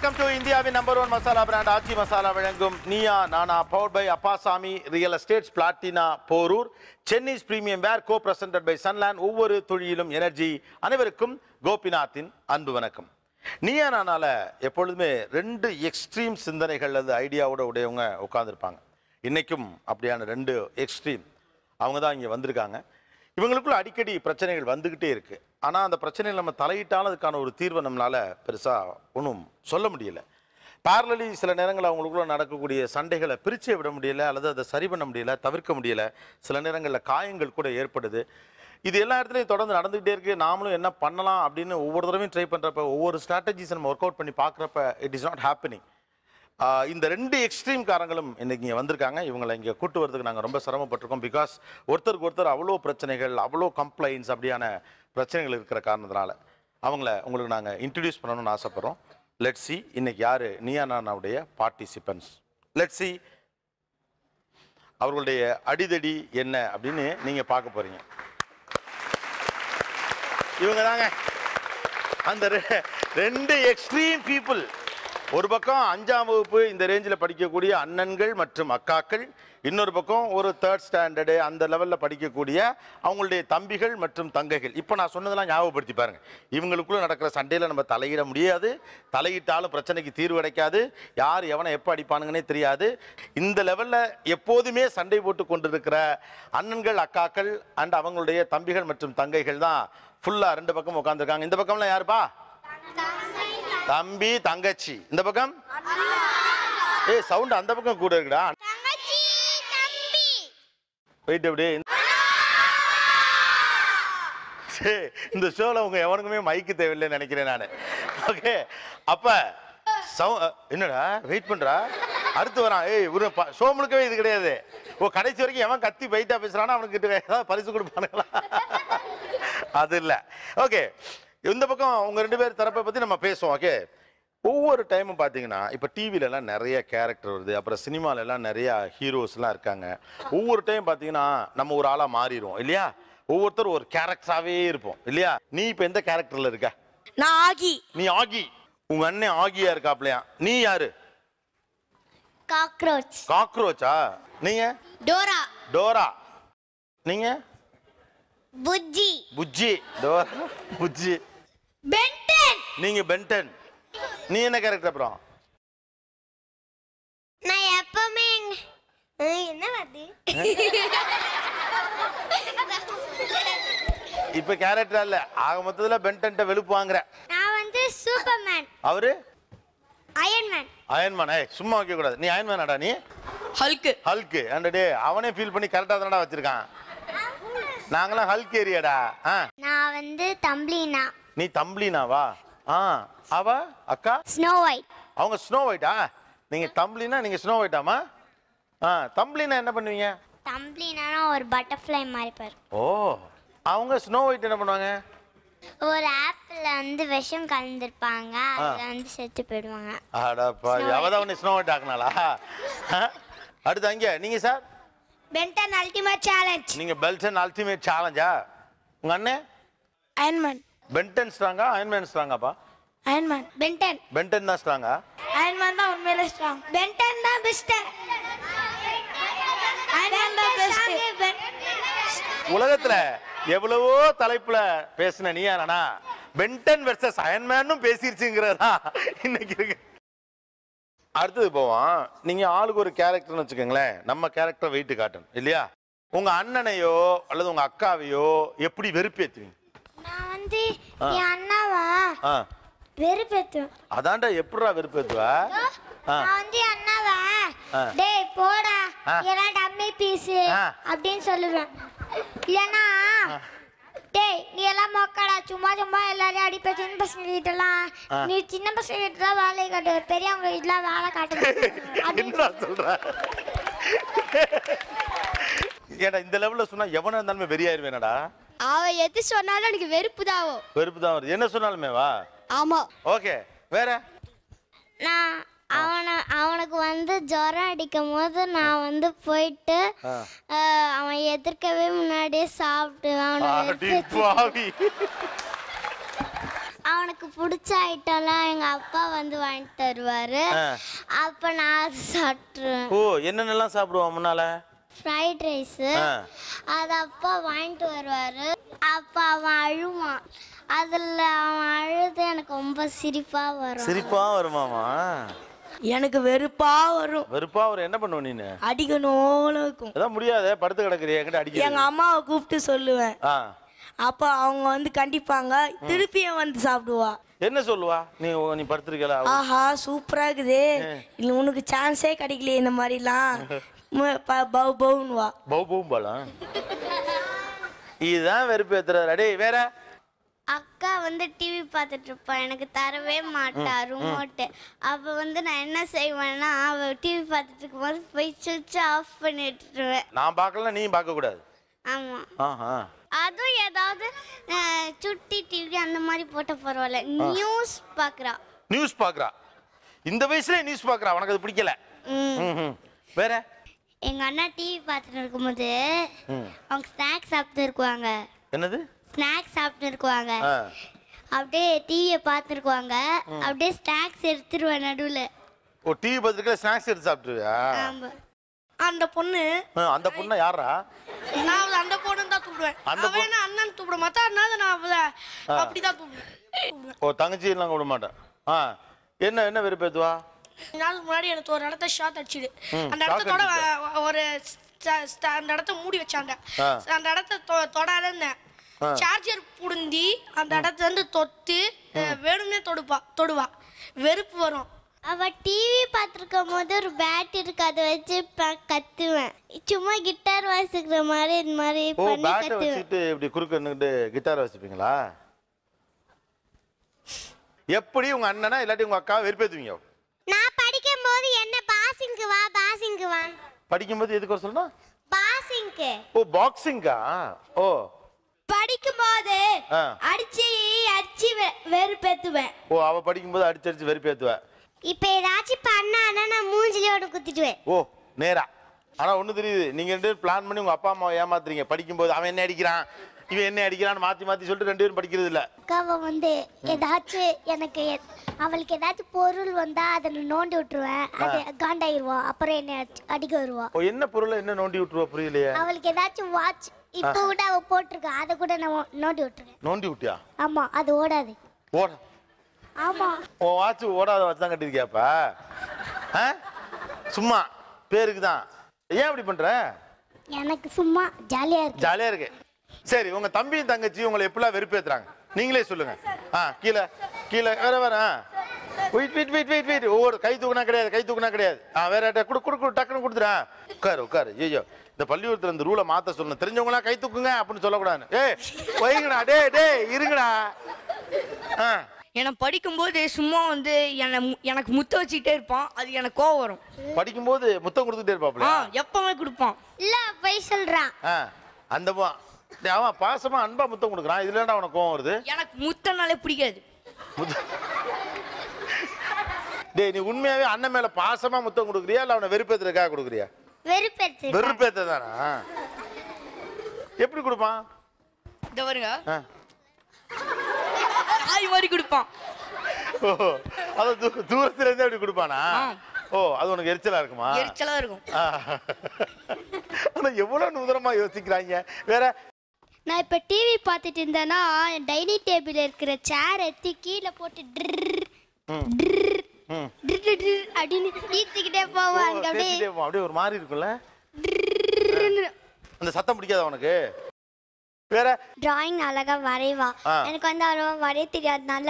Welcome to இந்தியாவின் number one masala brand Aachi masala வழங்கும் Neeya Naana power by Appasamy real estates Platina Porur Chennai's premium wear co present by Sunland ஒவ்வொரு தொழிலும் energy அனைவருக்கும் கோபிநாத்தின் அன்பு வணக்கம் நீயா நானால எப்பொழுதுமே ரெண்டு எக்ஸ்ட்ரீம் சிந்தனைகள் அல்லது ஐடியாவோட உடையவங்க உட்காந்துருப்பாங்க இன்றைக்கும் அப்படியான ரெண்டு எக்ஸ்ட்ரீம் அவங்க தான் இங்கே வந்திருக்காங்க இவங்களுக்குள்ள அடிக்கடி பிரச்சனைகள் வந்துக்கிட்டே இருக்குது ஆனால் அந்த பிரச்சனைகள் நம்ம தலையிட்டாலும் அதுக்கான ஒரு தீர்வை நம்மளால பெருசாக ஒன்றும் சொல்ல முடியலை பேரலி சில நேரங்கள் அவங்களுக்குள்ள நடக்கக்கூடிய சண்டைகளை பிரிச்சு விட முடியல அல்லது அதை சரி பண்ண முடியல தவிர்க்க முடியல சில நேரங்களில் காயங்கள் கூட ஏற்படுது இது எல்லா இடத்துலையும் தொடர்ந்து நடந்துகிட்டே இருக்குது நாமளும் என்ன பண்ணலாம் அப்படின்னு ஒவ்வொரு தடவையும் ட்ரை பண்றப்ப ஒவ்வொரு ஸ்ட்ராட்டஜிஸ் நம்ம ஒர்க் அவுட் பண்ணி பார்க்குறப்ப இட் இஸ் நாட் ஹாப்பினிங் இந்த ரெண்டு எக்ஸ்ட்ரீம்காரங்களும் இன்றைக்கி இங்கே வந்திருக்காங்க இவங்களை இங்கே கூட்டு வரதுக்கு நாங்கள் ரொம்ப சிரமப்பட்டிருக்கோம் பிகாஸ் ஒருத்தருக்கு ஒருத்தர் அவ்வளோ பிரச்சனைகள் அவ்வளோ கம்ப்ளைண்ட்ஸ் அப்படியான பிரச்சனைகள் இருக்கிற காரணத்தினால அவங்கள உங்களுக்கு நாங்கள் இன்ட்ரடியூஸ் பண்ணணும்னு ஆசைப்பட்றோம் லெட் சி இன்னைக்கு யார் நியா நானாவுடைய பார்ட்டிசிபென்ட்ஸ் லெட் சி அவர்களுடைய அடிதடி என்ன அப்படின்னு நீங்கள் பார்க்க போகிறீங்க இவங்க தாங்க அந்த ரெண்டு எக்ஸ்ட்ரீம் பீப்புள் ஒரு பக்கம் அஞ்சாம் வகுப்பு இந்த ரேஞ்சில் படிக்கக்கூடிய அண்ணன்கள் மற்றும் அக்காக்கள் இன்னொரு பக்கம் ஒரு தேர்ட் ஸ்டாண்டர்டு அந்த லெவலில் படிக்கக்கூடிய அவங்களுடைய தம்பிகள் மற்றும் தங்கைகள் இப்போ நான் சொன்னதெல்லாம் ஞாபகப்படுத்தி பாருங்கள் இவங்களுக்குள்ளே நடக்கிற சண்டையில் நம்ம தலையிட முடியாது தலையிட்டாலும் பிரச்சனைக்கு தீர்வு கிடைக்காது யார் எவனை எப்போ அடிப்பானுங்கன்னே தெரியாது இந்த லெவலில் எப்போதுமே சண்டை போட்டு கொண்டிருக்கிற அண்ணன்கள் அக்காக்கள் அண்ட் அவங்களுடைய தம்பிகள் மற்றும் தங்கைகள் தான் ஃபுல்லாக ரெண்டு பக்கம் உட்காந்துருக்காங்க இந்த பக்கம்லாம் யாருப்பா தம்பி தங்கச்சி இந்த பக்கம் ஏ சவுண்ட் அந்த பக்கம் கூட இருக்குடா போயிட்டு அப்படியே இந்த ஷோவில் உங்க எவனுக்குமே மைக்கு தேவையில்லைன்னு நினைக்கிறேன் நான் ஓகே அப்ப சவு என்னடா வெயிட் பண்றா அடுத்து வரான் ஏய் ஒரு ஷோ முழுக்கவே இது கிடையாது ஓ கடைசி வரைக்கும் எவன் கத்தி பைட்டா பேசுறானா அவனுக்கு ஏதாவது பரிசு கொடுப்பானுங்களா அது இல்லை ஓகே இந்த பக்கம் உங்கள் ரெண்டு பேர் தரப்பை பற்றி நம்ம பேசுவோம் ஓகே ஒவ்வொரு டைமும் பார்த்தீங்கன்னா இப்போ டிவிலலாம் நிறைய கேரக்டர் வருது அப்புறம் சினிமாவிலலாம் நிறையா ஹீரோஸ்லாம் இருக்காங்க ஒவ்வொரு டைம் பார்த்தீங்கன்னா நம்ம ஒரு ஆளாக மாறிடுவோம் இல்லையா ஒவ்வொருத்தர் ஒரு கேரக்டராகவே இருப்போம் இல்லையா நீ இப்போ எந்த கேரக்டரில் இருக்க நான் ஆகி நீ ஆகி உங்க அண்ணன் ஆகியா இருக்காப்லையா நீ யாரு காக்ரோச் காக்ரோச்சா நீங்க டோரா டோரா நீங்க புஜ்ஜி புஜ்ஜி தோ புஜ்ஜி பென்டன் நீங்க பென்டன் நீ என்ன கேரக்டர் அப்புறம் நான் எப்பமே என்ன வந்து இப்ப கேரக்டர் இல்ல ஆக மொத்தத்துல பென்டன்ட வெளுப்பு வாங்குற நான் வந்து சூப்பர்மேன் அவரு அயன் அயன்மேன் ஏய் சும்மா வைக்க கூடாது நீ அயன்மேனாடா நீ ஹல்க் ஹல்க் ஆண்டடே அவனே ஃபீல் பண்ணி கரெக்டா தானடா வச்சிருக்கான் நாங்களாம் ஹல்க் ஏரியாடா நான் வந்து தம்ப்ளினா நீ வா ஆ அவ அக்கா ஸ்னோ ஒயிட் அவங்க ஸ்னோ ஒயிட்டா நீங்க தம்ப்ளினா நீங்க ஸ்னோ ஒயிட்டாமா ஆ தம்ப்ளினா என்ன பண்ணுவீங்க தம்ப்ளினா ஒரு பட்டர்ஃப்ளை மாதிரி பாரு ஓ அவங்க ஸ்னோ ஒயிட் என்ன பண்ணுவாங்க ஒரு ஆப்பிள் வந்து விஷம் கலந்துருப்பாங்க அதுல வந்து செத்து போயிடுவாங்க அட பாவி அவதான் ஸ்னோ ஒயிட் ஆக்குனாளா அடுத்து அங்க நீங்க சார் பெல்டன் அல்டிமேட் சேலஞ்ச் நீங்க பெல்டன் அல்டிமேட் சேலஞ்சா உங்க அண்ணன் அயன்மேன் பென்டன் ஸ்ட்ராங்கா அயன்மேன் ஸ்ட்ராங்காப்பா அயன்மேன் பென்டன் பென்டன் தான் ஸ்ட்ராங்கா அயன்மேன் தான் உண்மையில ஸ்ட்ராங் பென்டன் தான் பெஸ்ட் அயன்மேன் தான் பெஸ்ட் உலகத்துல எவ்வளவோ தலைப்புல பேசின நீ யாரனா பென்டன் வெர்சஸ் அயன்மேனும் பேசிருச்சுங்கிறதா இன்னைக்கு இருக்கு அடுத்தது போவோம் நீங்க ஆளுக்கு ஒரு கேரக்டர்னு வச்சுக்கோங்களேன் நம்ம கேரக்டர் வெயிட்டு காட்டணும் இல்லையா உங்க அண்ணனையோ அல்லது உங்க அக்காவையோ எப்படி வெறுப்பேத்துவீங்க நான் அண்ணாவா ஆ வெறுப்பேத்துவேன் அதான்டா எப்படிடா வெறுப்பேத்துவ ஆ. நான் அண்ணாவா ஆ. டேய் போடா ஆ. இதெல்லாம் டம்மி பீஸ் ஆ. அப்படின்னு சொல்லுவேன் ஏன்னா டேய் நீ எல்லாம் மொக்கடா சும்மா சும்மா எல்லாரும் அடிப்ப சின்ன பசங்க கிட்டலாம் நீ சின்ன பசங்க கிட்ட தான் வேலையை காட்டு பெரியவங்க கிட்டலாம் வேலை என்ன அப்படின்னு சொல்ற ஏடா இந்த லெவல்ல சொன்னா எவனா இருந்தாலுமே வெறியாயிருவேனடா அவ எது சொன்னாலும் எனக்கு வெறுப்பு தாவோ வெறுப்பு தான் வருது என்ன சொன்னாலுமே வா ஆமா ஓகே வேற நான் அவனை அவனுக்கு வந்து ஜுரம் அடிக்கும் போது நான் வந்து போயிட்டு அவன் எதிர்க்கவே முன்னாடியே சாப்பிட்டு அவனுக்கு பிடிச்ச ஐட்டம்லாம் எங்கள் அப்பா வந்து வாங்கிட்டு தருவாரு அப்போ நான் சாப்பிட்டுருவேன் ஓ என்னென்னலாம் சாப்பிடுவான் முன்னால ஃப்ரைட் ரைஸு அது அப்பா வாங்கிட்டு வருவார் அப்போ அவன் அழுவான் அதில் அவன் அழுது எனக்கு ரொம்ப சிரிப்பாக வரும் சிரிப்பாக வருமாமா எனக்கு வெறுப்பா வரும் வெறுப்பா வரும் என்ன பண்ணுவ நீ அடிக்கணும்னு அதான் முடியாது படுத்து கிடக்குறிய என்கிட்ட அடிக்க எங்க அம்மாவை கூப்பிட்டு சொல்லுவேன் அப்ப அவங்க வந்து கண்டிப்பாங்க திருப்பியும் வந்து சாப்பிடுவா என்ன சொல்லுவா நீ நீ படுத்துருக்கலாம் ஆஹா சூப்பரா இருக்குது இல்ல உனக்கு சான்ஸே கிடைக்கல இந்த மாதிரிலாம் பவு பவுன்வா பவு பவும் பாலம் இதுதான் வெறுப்பு ஏத்துறாரு அடே வேற அக்கா வந்து டிவி பார்த்துட்டு இருப்பா எனக்கு தரவே மாட்டா ரிமோட்டு அப்போ வந்து நான் என்ன செய்வேன்னா அவ டிவி பார்த்துட்டு போது போய் சுவிட்ச் ஆஃப் பண்ணி விட்டுருவேன் நான் பார்க்கல நீ பார்க்க கூடாது ஆமா அதுவும் ஏதாவது சுட்டி டிவி அந்த மாதிரி போட்ட பரவாயில்ல நியூஸ் பார்க்குறா நியூஸ் பார்க்குறா இந்த வயசுல நியூஸ் பார்க்குறா உனக்கு அது பிடிக்கல வேற எங்க அண்ணா டிவி பார்த்துட்டு இருக்கும்போது அவங்க ஸ்நாக்ஸ் சாப்பிட்டு இருக்குவாங்க என்னது ஸ்நாக்ஸ் சாப்பிட்டு இருக்குவாங்க அப்படியே டீயை பார்த்துருக்குவாங்க அப்படியே ஸ்நாக்ஸ் எடுத்துருவேன் நடுவில் ஓ டீ பார்த்துருக்க ஸ்நாக்ஸ் எடுத்து சாப்பிட்டுருவியா அந்த பொண்ணு அந்த பொண்ணு யாரா நான் அவளை அந்த பொண்ணு தான் கூப்பிடுவேன் அவ என்ன அண்ணன் கூப்பிட மாட்டா அதனால நான் அவளை அப்படிதான் கூப்பிடுவேன் ஓ தங்கச்சி எல்லாம் கூப்பிட மாட்டேன் ஆ என்ன என்ன வெறுப்பேத்துவா நாள் முன்னாடி எனக்கு ஒரு இடத்த ஷாட் அடிச்சிடு அந்த இடத்தோட ஒரு அந்த இடத்த மூடி வச்சாங்க அந்த இடத்த தொடாதேன்னேன் சார்ஜர் புடுந்தி அந்த இடத்துல இருந்து தொத்து வேணும்னே தொடுப்பா தொடுவா வெறுப்பு வரும் அவ டிவி பார்த்துருக்கும் போது ஒரு பேட் இருக்கு அதை வச்சு கத்துவேன் சும்மா கிட்டார் வாசிக்கிற மாதிரி இந்த மாதிரி பண்ணி கத்துவேன் இப்படி குறுக்க நின்னுட்டு கிட்டார் வாசிப்பீங்களா எப்படி உங்க அண்ணனா இல்லாட்டி உங்க அக்கா வெறுப்பேத்துவீங்க நான் படிக்கும் போது என்ன பாசிங்கு வா பாசிங்க வா படிக்கும்போது எதுக்கு சொல்லணும் பாசிங்க ஓ பாக்ஸிங்கா ஓ படிக்கும்போது அடிச்சு அடிச்சு வெறுப்பேத்துவேன் ஓ அவ படிக்கும்போது அடிச்சு அடிச்சு வெறுப்பேத்துவேன் இப்ப ஏதாச்சும் பண்ணானா நான் மூஞ்சிலியோட குத்திடுவேன் ஓ நேரா ஆனா ஒண்ணு தெரியுது நீங்க ரெண்டு பிளான் பண்ணி உங்க அப்பா அம்மா ஏமாத்துறீங்க படிக்கும்போது அவன் என்ன அடிக்கிறான் இவன் என்ன அடிக்கிறான்னு மாத்தி மாத்தி சொல்லிட்டு ரெண்டு பேரும் படிக்கிறது இல்ல அக்காவை வந்து ஏதாச்சும் எனக்கு அவளுக்கு ஏதாச்சும் பொருள் வந்தா அதை நோண்டி விட்டுருவேன் அது காண்டாயிருவா அப்புறம் என்ன அடிக்க வருவா என்ன பொருள் என்ன நோண்டி விட்டுருவா புரியலையே அவளுக்கு ஏதாச்சும் வாட்ச் இப்போ கூட அவ போட்டிருக்கா அத கூட நான் நோண்டி விட்டுறேன் நோண்டி விட்டியா ஆமா அது ஓடாது ஓட ஆமா ஓ வாட்ச் ஓடாத வாட்ச் தான் கட்டியிருக்கியாப்ப சும்மா பேருக்கு தான் ஏன் அப்படி பண்ற எனக்கு சும்மா ஜாலியா இருக்கு ஜாலியா இருக்கு சரி உங்க தம்பியும் தங்கச்சி உங்களை எப்படிலாம் வெறுப்பேத்துறாங்க நீங்களே சொல்லுங்க ஆ கீழே கீழே வேற வேற ஆ wait wait wait wait wait ஒவ்வொரு கை தூக்குனா கிடையாது கை தூக்குனா கிடையாது ஆ வேற குடு குடு குடு டக்குன்னு கொடுத்துறேன் உட்காரு உட்காரு ஐயோ இந்த பள்ளிக்கூடத்தில் இந்த ரூலை மாற்ற சொல்லணும் தெரிஞ்சவங்களாம் கை தூக்குங்க அப்படின்னு சொல்லக்கூடாது ஏ வைங்கடா டே டே இருங்கடா ஆ என்னை படிக்கும்போது சும்மா வந்து என்னை எனக்கு முத்த வச்சுக்கிட்டே இருப்பான் அது எனக்கு கோவம் வரும் படிக்கும்போது முத்தம் கொடுத்துட்டே இருப்பாப்ல ஆ எப்பவுமே கொடுப்பான் இல்ல போய் சொல்றான் ஆ அந்த பா- அவன் பாசமா அன்பா முத்தம் கொடுக்குறான் இதுலடா என்ன அவனுக்கு கோவம் வருது எனக்கு முத்தம்னாலே பிடிக்காது முத்த- டேய் நீ உண்மையாவே அண்ணன் மேல பாசமா முத்தம் கொடுக்குறியா இல்ல அவனை வெறுப்பேத்துறதுக்காக கொடுக்குறியா வெறுப்பேத்து வெறுப்பேத்த தானா எப்படி கொடுப்பான் இந்த வருங்க ஆய் மாதிரி கொடுப்பான் ஓ அது தூரத்துல இருந்து அப்படி கொடுப்பானா ஓ அது உனக்கு எரிச்சலா இருக்குமா எரிச்சலா இருக்கும் ஆனா எவ்வளவு நுதரமா யோசிக்கிறாங்க வேற நான் இப்ப டிவி பார்த்துட்டு இருந்தேன்னா டைனிங் டேபிள் இருக்கிற சேர் எத்தி கீழே போட்டு அப்படின்னு ஈச்சிக்கிட்டே ஒரு மாதிரி இருக்கும்ல சத்தம் உனக்கு வேற அழகா வரைவா எனக்கு வந்து அவ்வளவா வரைய தெரியாதனால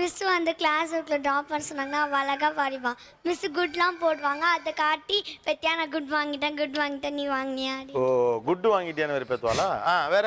மிஸ் வந்து கிளாஸ் ஒர்க்ல பண்ண சொன்னாங்க அழகா வரைவா மிஸ் குட்லாம் போடுவாங்க அதை காட்டி பத்தியா குட் வாங்கிட்டேன் குட் வாங்கிட்டேன் நீ வாங்கினியா குட் வாங்கிட்டியான்னு வேற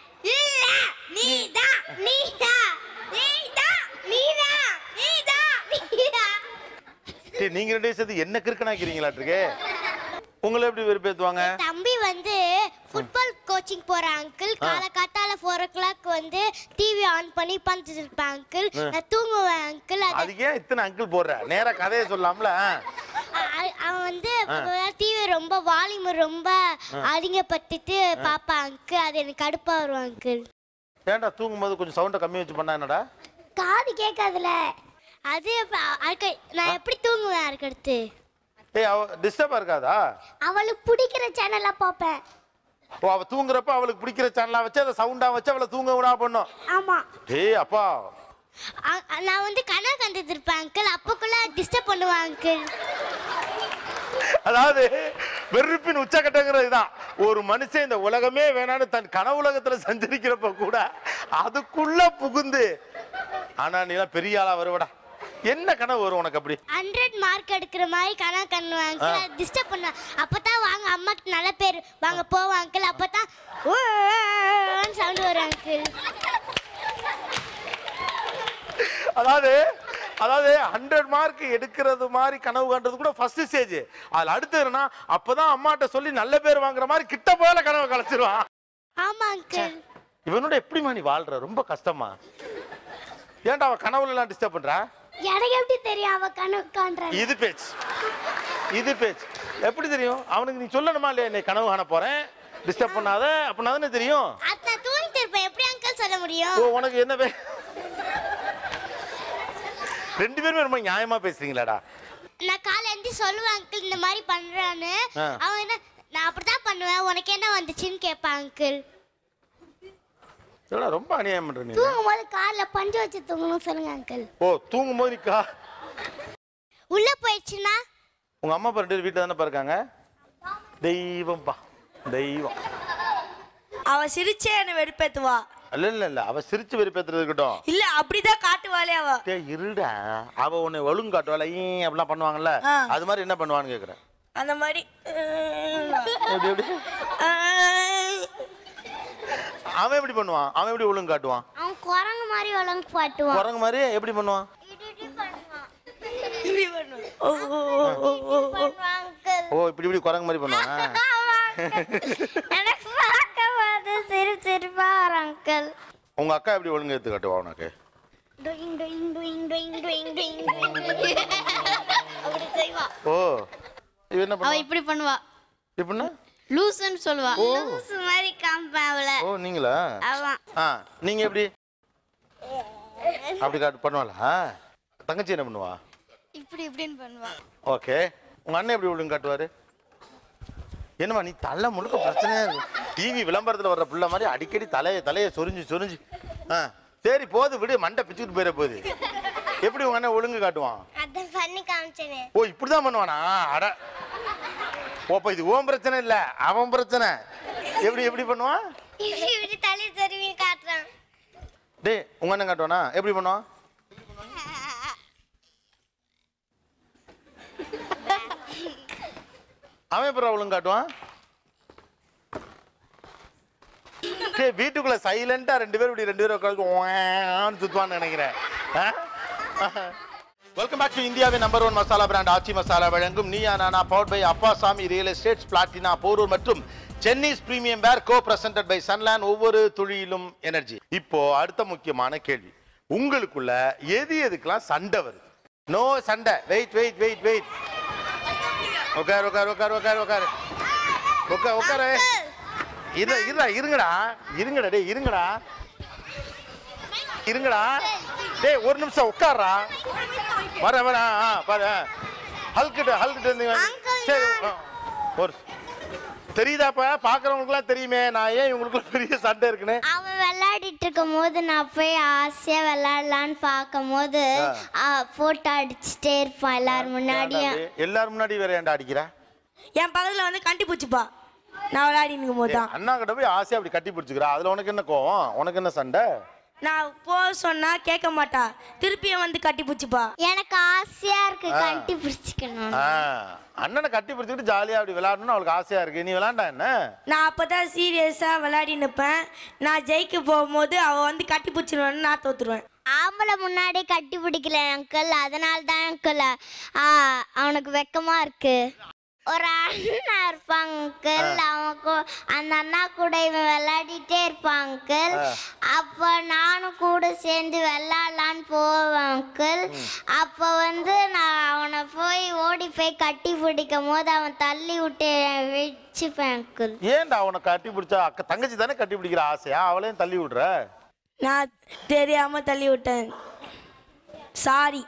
நீங்க ரெண்டு சேர்ந்து என்ன கிறுக்கனாக்கிறீங்களா இருக்கே உங்களை எப்படி வெறுப்பேத்துவாங்க தம்பி வந்து ஃபுட்பால் கோச்சிங் போற அங்கிள் கால காத்தால ஃபோர் கிளாக் வந்து டிவி ஆன் பண்ணி உட்காந்துட்டு இருப்பேன் அங்கிள் நான் தூங்குவேன் அங்கிள் அது ஏன் இத்தனை அங்கிள் போடுற நேரா கதையை சொல்லாம்ல அவன் வந்து டிவி ரொம்ப வால்யூம் ரொம்ப அதிகப்பட்டுட்டு பாப்பா அங்கு அது எனக்கு கடுப்பா வரும் அங்கிள் ஏன்டா போது கொஞ்சம் சவுண்ட கம்மி வச்சு பண்ணா என்னடா காது கேட்காதுல அது நான் எப்படி தூங்குவேன் அதுக்கடுத்து ஏய் அவ டிஸ்டர்பா இருக்காதா அவளுக்கு பிடிக்கிற சேனலா பாப்பேன் ஓ அவ தூங்குறப்ப அவளுக்கு பிடிக்கிற சேனலா வச்சு அதை சவுண்டா வச்சு அவளை தூங்க விடா பண்ணும் ஆமா டேய் அப்பா நான் வந்து கனவு கண்டுட்டு இருப்பேன் அங்கிள் அப்போக்குள்ள டிஸ்டர்ப் பண்ணுவான் அங்கிள் அதாவது வெறுப்பின் உச்சகட்டங்கிறது ஒரு மனுஷன் இந்த உலகமே வேணான்னு தன் கனவுலகத்துல சஞ்சரிக்கிறப்ப கூட அதுக்குள்ள புகுந்து ஆனா நீ பெரிய ஆளா வருவடா என்ன கனவு வரும் உனக்கு அப்படி ஹண்ட்ரட் மார்க் எடுக்கிற மாதிரி கனவு கண்ணுவாங்க டிஸ்டர்ப் பண்ண அப்பதான் வாங்க அம்மாக்கு நல்ல பேர் வாங்க போவாங்க அப்பதான் சவுண்ட் வரும் அங்கிள் அதாவது அதாவது ஹண்ட்ரட் மார்க் எடுக்கிறது மாதிரி கனவு காண்றது கூட ஃபர்ஸ்ட் ஸ்டேஜ் அதில் அடுத்து என்னன்னா அப்பதான் அம்மாட்ட சொல்லி நல்ல பேர் வாங்குற மாதிரி கிட்ட போல கனவு கலைச்சிருவான் ஆமா அங்கிள் இவனோட எப்படி நீ வாழ்ற ரொம்ப கஷ்டமா ஏன்டா அவன் கனவுல எல்லாம் டிஸ்டர்ப் பண்றா எனக்கு எப்படி தெரியும் அவன் கனவு காண்றா இது பேச்சு இது பேச்சு எப்படி தெரியும் அவனுக்கு நீ சொல்லணுமா இல்லையா நீ கனவு காண போறேன் டிஸ்டர்ப் பண்ணாத அப்படின்னா தானே தெரியும் அத்தா தூங்கிட்டு இருப்பேன் எப்படி அங்கிள் சொல்ல முடியும் உனக்கு என்ன ரெண்டு பேருமே ரொம்ப நியாயமா பேசுறீங்களாடா நான் காலைல எந்தி சொல்லுவேன் அங்கிள் இந்த மாதிரி பண்றானு அவன் என்ன நான் அப்படிதான் பண்ணுவேன் உனக்கு என்ன வந்துச்சுன்னு கேட்பான் அங்கிள் சொல்ல ரொம்ப அநியாயம் பண்ற நீ தூங்கும் போது கால பஞ்சு வச்சு தூங்கணும் சொல்லுங்க அங்கிள் ஓ தூங்கும் போது கா உள்ள போயிடுச்சுனா உங்க அம்மா அப்பா ரெண்டு வீட்ல தானே பாருக்காங்க தெய்வம் பா தெய்வம் அவ சிரிச்சே என்ன வெறுப்பேத்துவா இல்ல இல்ல இல்ல அவ சிரிச்சு வெறுப்பேத்துறது இருக்கட்டும் இல்ல அப்படிதான் காட்டுவாளே அவ டே இருடா அவ உன்னை ஒழுங்கு காட்டுவாள ஈ அப்படிலாம் பண்ணுவாங்கல்ல அது மாதிரி என்ன பண்ணுவான்னு கேக்குறேன் அந்த மாதிரி அவன் எப்படி பண்ணுவான் அவன் எப்படி ஒழுங்கு காட்டுவான் அவன் குரங்கு மாதிரி ஒழுங்கு காட்டுவான் குரங்கு மாதிரி எப்படி பண்ணுவான் ஓ இப்படி இப்படி குரங்கு மாதிரி பண்ணுவான் அங்கிள் உங்க அக்கா எப்படி ஒழுங்கு எடுத்து காட்டுவா உனக்கு டொயிங் டொயிங் டொயிங் டொயிங் டொயிங் டொயிங் அப்படி செய்வா ஓ இவ என்ன அவ பண்ணுவா இப்படி பண்ணுவா இப்படின்னா லூசுன்னு சொல்லுவா ஓ லூசு மாதிரி காமிப்பேன் அவளை ஓ நீங்களா அவன் ஆ நீங்க எப்படி அப்படி காட்டு பண்ணுவாளா தங்கச்சி என்ன பண்ணுவா இப்படி இப்படின்னு பண்ணுவா ஓகே உங்க அண்ணன் எப்படி ஒழுங்கு காட்டுவாரு என்னம்மா நீ தலை முழுக்க பிரச்சனையா இருக்கு டிவி விளம்பரத்தில் வர்ற பிள்ளை மாதிரி அடிக்கடி தலையை தலையை சொரிஞ்சு சொரிஞ்சு ஆ சரி போது விடு மண்டை பிச்சுக்கிட்டு போயிட போகுது எப்படி உங்க அண்ணன் ஒழுங்கு காட்டுவான் ஓ இப்படிதான் பண்ணுவானா அட ஓ இது ஓம் பிரச்சனை இல்ல அவன் பிரச்சனை எப்படி எப்படி பண்ணுவான் டேய் உங்க அண்ணன் காட்டுவானா எப்படி பண்ணுவான் அவன் எப்படி அவளும் காட்டுவான் சரி வீட்டுக்குள்ள சைலண்டா ரெண்டு பேரும் இப்படி ரெண்டு பேரும் சுத்துவான்னு நினைக்கிறேன் வெல்கம் பேக் டு இந்தியாவின் number one masala brand Aachi masala வழங்கும் Neeya Naana power by Appasamy real estates Platina Porur மற்றும் சென்னைஸ் பிரீமியம் பேர் கோ பிரசன்ட் பை சன்லேண்ட் ஒவ்வொரு தொழிலும் எனர்ஜி இப்போ அடுத்த முக்கியமான கேள்வி உங்களுக்குள்ள எது எதுக்கெல்லாம் சண்டை வருது நோ சண்டை வெயிட் வெயிட் வெயிட் வெயிட் உட்காரு உட்காரு உட்காரு உட்காரு உட்காரு உட்கா உட்கார இரு இருடா இருங்கடா இருங்கடா டேய் இருங்கடா இருங்கடா டேய் ஒரு நிமிஷம் உட்காரா வர வர ஆ பாரு ஹல்கிட்ட ஹல்கிட்ட சரி ஒரு தெரியுதாப்பா பாக்குறவங்களுக்குலாம் தெரியுமே நான் ஏன் இவங்களுக்குலாம் பெரிய சண்டை இருக்குன்னு அவன் விளையாடிட்டு இருக்கும் போது நான் போய் ஆசையா விளையாடலான்னு பார்க்கும் போது போட்டோ அடிச்சுட்டே இருப்பான் எல்லாரும் முன்னாடியும் எல்லாரும் முன்னாடி வேற ஏண்டா அடிக்கிற என் பக்கத்துல வந்து கண்டி பூச்சிப்பா நான் விளையாடி நிற்கும் போது அண்ணா கிட்ட போய் ஆசையா அப்படி கட்டி பிடிச்சிக்கிறா அதுல உனக்கு என்ன கோவம் உனக்கு என்ன சண்டை நான் போ சொன்னா கேட்க மாட்டா திருப்பியும் வந்து கட்டி பிடிச்சிப்பா எனக்கு ஆசையா இருக்கு கட்டி பிடிச்சிக்கணும் அண்ணனை கட்டி பிடிச்சிட்டு ஜாலியா அப்படி விளையாடணும்னு அவளுக்கு ஆசையா இருக்கு நீ விளையாண்டா என்ன நான் அப்பதான் சீரியஸா விளையாடி நிப்பேன் நான் ஜெயிக்க போகும்போது அவ வந்து கட்டி பிடிச்சிருவான்னு நான் தோத்துருவேன் ஆம்பளை முன்னாடி கட்டி பிடிக்கல அங்கிள் அதனால தான் அங்கிள் அவனுக்கு வெக்கமா இருக்கு ஒரு அண்ணா இருப்பாங்க அங்கிள் அவங்க அந்த அண்ணா கூட இவன் விளையாடிட்டே இருப்பாங்க அங்கிள் அப்போ நானும் கூட சேர்ந்து விளையாடலான்னு போவேன் அங்கிள் அப்போ வந்து நான் அவனை போய் ஓடி போய் கட்டி பிடிக்கும் போது அவன் தள்ளி விட்டு வச்சுப்பேன் அங்கிள் அவனை கட்டி பிடிச்சா அக்கா தங்கச்சி தானே கட்டி பிடிக்கிற ஆசையா அவளையும் தள்ளி விடுற நான் தெரியாம தள்ளி விட்டேன் சாரி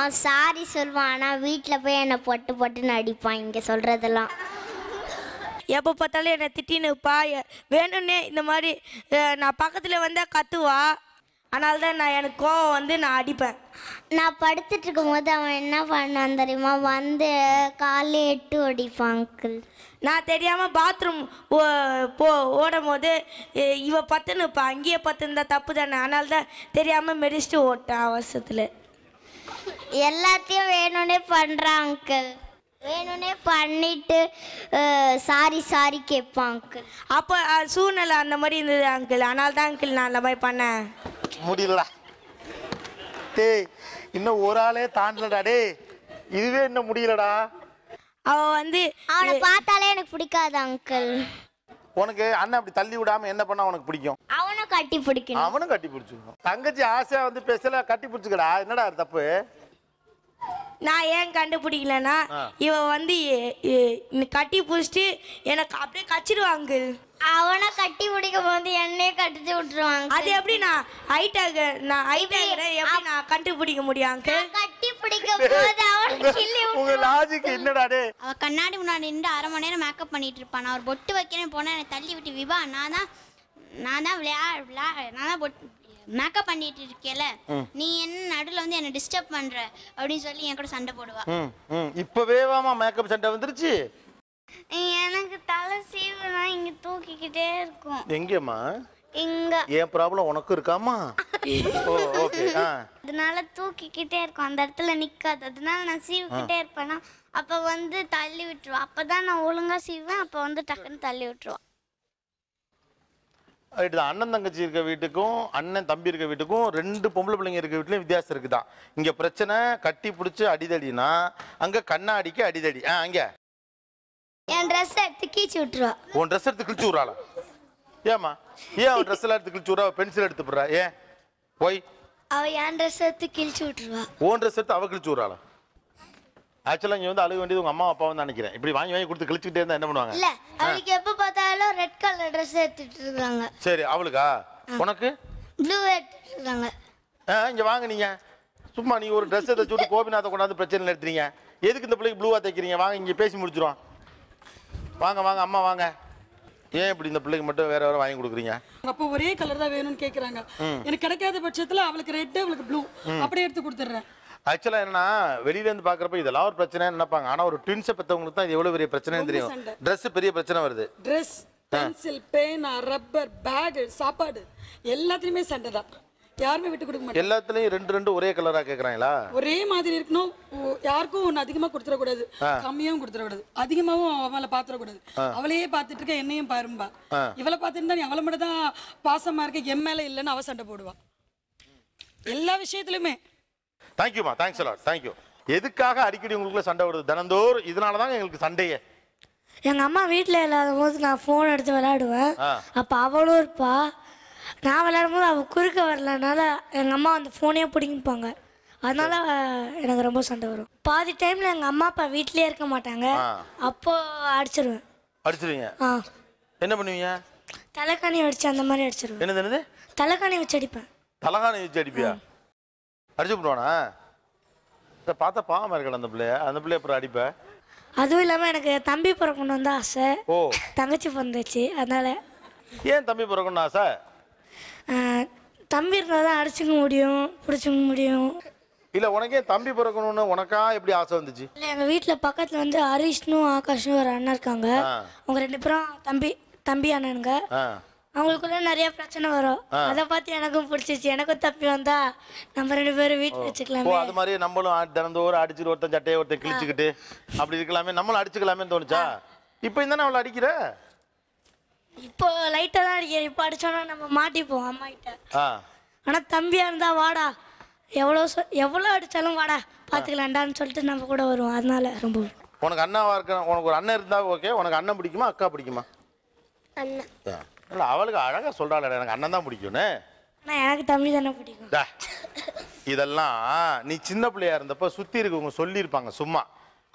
அவன் சாரி சொல்வான் ஆனால் வீட்டில் போய் என்னை பொட்டு பொட்டுன்னு அடிப்பான் இங்கே சொல்கிறதெல்லாம் எப்போ பார்த்தாலும் என்னை திட்டின்னுப்பா வேணும்னே இந்த மாதிரி நான் பக்கத்தில் வந்தால் கத்துவா அதனால தான் நான் எனக்கு கோவம் வந்து நான் அடிப்பேன் நான் படுத்துட்டு போது அவன் என்ன பண்ணான் தெரியுமா வந்து காலையில் எட்டு அடிப்பான் அங்கிள் நான் தெரியாமல் பாத்ரூம் போ ஓடும் போது இவ பத்துன்னு இப்போ அங்கேயே பத்துன்னு தான் தப்பு தானே அதனால தான் தெரியாமல் மெடிச்சிட்டு ஓட்டேன் அவசரத்தில் எல்லாத்தையும் வேணும்னே பண்ணுறான் அங்கிள் வேணும்னே பண்ணிட்டு சாரி சாரி கேட்பான் அங்கிள் அப்போ சூழ்நிலை அந்த மாதிரி இருந்தது அங்கிள் அதனால தான் அங்கிள் நான் அந்த மாதிரி பண்ணேன் முடியல டேய் இன்னும் ஒரு ஆளே தாண்டலடா டேய் இதுவே இன்னும் முடியலடா அவ வந்து அவனை பார்த்தாலே எனக்கு பிடிக்காது அங்கிள் உனக்கு அண்ணன் அப்படி தள்ளி விடாம என்ன பண்ணா உனக்கு பிடிக்கும் கட்டி பிடிக்கணும் அவனும் கட்டி பிடிச்சிக்கணும் தங்கச்சி ஆசையா வந்து பேசல கட்டி பிடிச்சிக்கடா என்னடா தப்பு நான் ஏன் கண்டுபிடிக்கலன்னா இவ வந்து கட்டி பிடிச்சிட்டு எனக்கு அப்படியே கச்சிடுவாங்க அவனை கட்டி பிடிக்கும் போது என்னையே கட்டிச்சு விட்டுருவாங்க அது எப்படி நான் ஹைட் ஆக நான் ஹைட் எப்படி நான் கண்டுபிடிக்க முடியும் கட்டி பிடிக்கும் போது அவனுக்கு லாஜிக் என்னடா அவ கண்ணாடி முன்னாடி நின்று அரை மணி நேரம் மேக்கப் பண்ணிட்டு இருப்பான் அவர் ஒரு பொட்டு வைக்கிறேன் போனா என்னை தள்ளி விட்டு விவா நான் தான் நான் தான் விளையாடு விளையாடு நான் தான் மேக்கப் பண்ணிட்டு இருக்கேல நீ என்ன நடுல வந்து என்ன டிஸ்டர்ப் பண்ற அப்படின்னு சொல்லி என் கூட சண்டை போடுவா இப்பவே வாமா மேக்கப் சண்டை வந்துருச்சு எனக்கு தலை சீவுனா இங்க தூக்கிக்கிட்டே இருக்கும் எங்கம்மா இங்க என் ப்ராப்ளம் உனக்கு இருக்காமா அதனால தூக்கிக்கிட்டே இருக்கும் அந்த இடத்துல நிக்காது அதனால நான் சீவிக்கிட்டே இருப்பேனா அப்ப வந்து தள்ளி விட்டுருவான் அப்பதான் நான் ஒழுங்கா சீவேன் அப்ப வந்து டக்குன்னு தள்ளி விட்டுருவான் இது அண்ணன் தங்கச்சி இருக்க வீட்டுக்கும் அண்ணன் தம்பி இருக்க வீட்டுக்கும் ரெண்டு பொம்பளை பிள்ளைங்க இருக்க வீட்லையும் வித்தியாசம் இருக்குதான் இங்கே பிரச்சனை கட்டி பிடிச்சி அடிதடினா அங்கே கண்ணாடிக்கு அடிதடி ஆ அங்கே என் ட்ரெஸ் எடுத்து கீச்சு விட்டுருவா உன் ட்ரெஸ் எடுத்து கிழிச்சு விட்றாளா ஏமா ஏன் அவன் ட்ரெஸ் எடுத்து கிழிச்சு விட்றா பென்சில் எடுத்து போடுறா ஏன் போய் அவ என் ட்ரெஸ் எடுத்து கிழிச்சு விட்டுருவா உன் ட்ரெஸ் எடுத்து அவள் கிழிச்சு விட்றாளா ஆக்சுவலா இங்க வந்து அழுக வேண்டியது உங்க அம்மா அப்பாவும் தான் நினைக்கிறேன் இப்படி வாங்கி வாங்கி கொடுத்து கிழிச்சுட்டே இருந்தா என்ன பண்ணுவாங்க இல்ல அவளுக்கு எப்ப பார்த்தாலும் ரெட் கலர் Dress எடுத்துட்டு இருக்காங்க சரி அவளுக்கா உனக்கு ப்ளூ எடுத்துட்டு இருக்காங்க ஆ, இங்க வாங்க நீங்க சும்மா நீ ஒரு ட்ரெஸ் எடுத்து விட்டு கோபிநாத்தை கொண்டாந்து பிரச்சனை எடுத்துறீங்க எதுக்கு இந்த பிள்ளைக்கு ப்ளூவா தைக்கிறீங்க வாங்க இங்க பேசி முடிச்சிருவோம் வாங்க வாங்க அம்மா வாங்க ஏன் இப்படி இந்த பிள்ளைக்கு மட்டும் வேற வேற வாங்கி கொடுக்குறீங்க அப்போ ஒரே கலர் தான் வேணும்னு கேக்குறாங்க எனக்கு கிடைக்காத பட்சத்துல அவளுக்கு ரெட் அவளுக்கு ப்ளூ அப்படியே எடுத்து கொடுத்துட்றேன் ஆக்சுவலாக என்னன்னா வெளியிலேருந்து பார்க்குறப்ப இதெல்லாம் ஒரு பிரச்சனை நினைப்பாங்க ஆனால் ஒரு ட்வின்ஸை பெற்றவங்களுக்கு தான் இது எவ்வளோ பெரிய பிரச்சனைன்னு தெரியும் ட்ரெஸ் பெரிய பிரச்சனை வருது ட்ரெஸ் பென்சில் பேனா ரப்பர் பேகு சாப்பாடு எல்லாத்துலேயுமே சண்டை தான் யாருமே விட்டு கொடுக்க மாட்டோம் எல்லாத்துலயும் ரெண்டு ரெண்டு ஒரே கலரா கேக்குறாங்களா ஒரே மாதிரி இருக்கணும் யாருக்கும் ஒண்ணு அதிகமா கொடுத்துட கூடாது கம்மியாவும் கொடுத்துட கூடாது அதிகமாவும் அவளை பாத்துட கூடாது அவளையே பாத்துட்டு இருக்க என்னையும் பாரும்பா இவளை பாத்துட்டு நீ அவளை மட்டும் தான் பாசமா இருக்க என் மேல இல்லைன்னு அவ சண்டை போடுவா எல்லா விஷயத்துலயுமே தேங்க்யூமா தேங்க்ஸ் அலாட் தேங்க்யூ எதுக்காக அடிக்கடி உங்களுக்குள்ள சண்டை வருது தினந்தோறும் இதனால தான் எங்களுக்கு சண்டையே எங்கள் அம்மா வீட்டில் இல்லாத போது நான் ஃபோன் எடுத்து விளையாடுவேன் அப்போ அவளும் இருப்பா நான் விளையாடும் போது அவள் குறுக்க வரலனால எங்கள் அம்மா அந்த ஃபோனே பிடிங்கிப்பாங்க அதனால எனக்கு ரொம்ப சண்டை வரும் பாதி டைமில் எங்கள் அம்மா அப்பா வீட்லேயே இருக்க மாட்டாங்க அப்போ அடிச்சிருவேன் அடிச்சிருவீங்க ஆ என்ன பண்ணுவீங்க தலைக்காணி அடிச்சு அந்த மாதிரி அடிச்சிருவேன் என்னது என்னது தலைக்காணி வச்சு அடிப்பேன் தலைகாணி வச்சு அடிப்பியா அடிச்சு விடுவானா இதை பார்த்தா பாவமாக இருக்கல அந்த பிள்ளைய அந்த பிள்ளைய அப்புறம் அடிப்பேன் அதுவும் இல்லாமல் எனக்கு தம்பி பிறக்கணும்னு வந்து ஆசை ஓ தங்கச்சி பிறந்துச்சு அதனால ஏன் தம்பி பிறக்கணும்னு ஆசை தம்பி இருந்தால் தான் அடிச்சுக்க முடியும் பிடிச்சிக்க முடியும் இல்லை உனக்கே தம்பி பிறக்கணும்னு உனக்கா எப்படி ஆசை வந்துச்சு இல்லை எங்கள் வீட்டில் பக்கத்தில் வந்து ஹரிஷ்ணும் ஆகாஷ்னு ஒரு அண்ணன் இருக்காங்க அவங்க ரெண்டு பேரும் தம்பி தம்பி அண்ணனுங்க அவங்களுக்குள்ள நிறைய பிரச்சனை வரும் அதை பார்த்து எனக்கும் புடிச்சிச்சு எனக்கும் தப்பி வந்தா நம்ம ரெண்டு பேரும் வீட்டு வச்சுக்கலாம் அது மாதிரி நம்மளும் தினந்தோறும் அடிச்சு ஒருத்தன் சட்டையை ஒருத்தன் கிழிச்சுக்கிட்டு அப்படி இருக்கலாமே நம்மளும் அடிச்சுக்கலாமே தோணுச்சா இப்ப இந்த அவளை அடிக்கிற இப்போ லைட்டா தான் அடிக்கிறேன் இப்போ அடிச்சோன்னா நம்ம மாட்டிப்போம் அம்மா கிட்ட ஆனா தம்பியா இருந்தா வாடா எவ்வளோ எவ்வளோ அடித்தாலும் வாடா பாத்துக்கலாம்டான்னு சொல்லிட்டு நம்ம கூட வருவோம் அதனால ரொம்ப உனக்கு அண்ணாவா இருக்க உனக்கு ஒரு அண்ணன் இருந்தா ஓகே உனக்கு அண்ணன் பிடிக்குமா அக்கா பிடிக்குமா அண்ணன் இல்லை அவளுக்கு அழகா சொல்கிறாள் எனக்கு அண்ணன் தான் பிடிக்கும்னு எனக்கு தம்பி தானே பிடிக்கும் இதெல்லாம் நீ சின்ன பிள்ளையா இருந்தப்ப சுத்தி இருக்கவங்க சொல்லியிருப்பாங்க சும்மா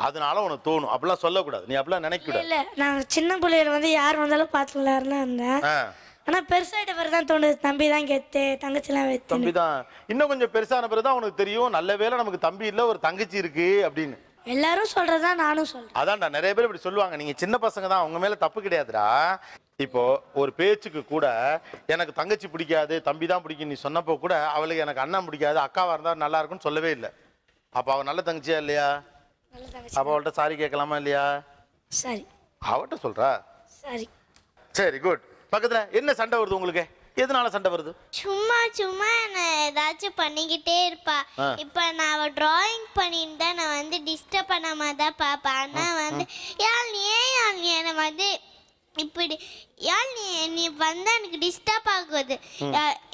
அதனால உனக்கு தோணும் அப்படிலாம் சொல்லக்கூடாது நீ அப்படிலாம் நினைக்கக்கூடாது இல்லை நான் சின்ன பிள்ளையில வந்து யார் வந்தாலும் பார்த்து விளையாடுனா இருந்தேன் ஆ ஆனால் பிறகு தான் தோணுது தம்பி தான் கெத்து தங்கச்சிலாம் வெத்து தம்பி தான் இன்னும் கொஞ்சம் பெருசான பிறகு தான் உனக்கு தெரியும் நல்ல வேலை நமக்கு தம்பி இல்ல ஒரு தங்கச்சி இருக்கு அப்படின்னு எல்லாரும் சொல்றதா நானும் சொல்கிறேன் அதான்டா நிறைய பேர் இப்படி சொல்லுவாங்க நீங்க சின்ன பசங்க தான் உங்க மேல தப்பு கிடையாதுடா இப்போ ஒரு பேச்சுக்கு கூட எனக்கு தங்கச்சி பிடிக்காது தம்பி தான் பிடிக்கும் நீ சொன்னப்போ கூட அவளுக்கு எனக்கு அண்ணன் பிடிக்காது அக்காவாக இருந்தால் நல்லா இருக்கும்னு சொல்லவே இல்லை அப்போ அவள் நல்ல தங்கச்சியா இல்லையா அப்போ அவள்கிட்ட சாரி கேட்கலாமா இல்லையா சரி அவட்ட சொல்றா சரி சரி குட் பக்கத்துல என்ன சண்டை வருது உங்களுக்கு எதனால சண்டை வருது சும்மா சும்மா நான் ஏதாச்சும் பண்ணிக்கிட்டே இருப்பா இப்ப நான் அவ டிராயிங் பண்ணியிருந்தா நான் வந்து டிஸ்டர்ப் பண்ணாம தான் பாப்பா ஆனா வந்து யாழ் ஏன் யாழ் என்னை வந்து இப்படி ஏன் நீ நீ வந்து எனக்கு டிஸ்டர்ப் ஆகுது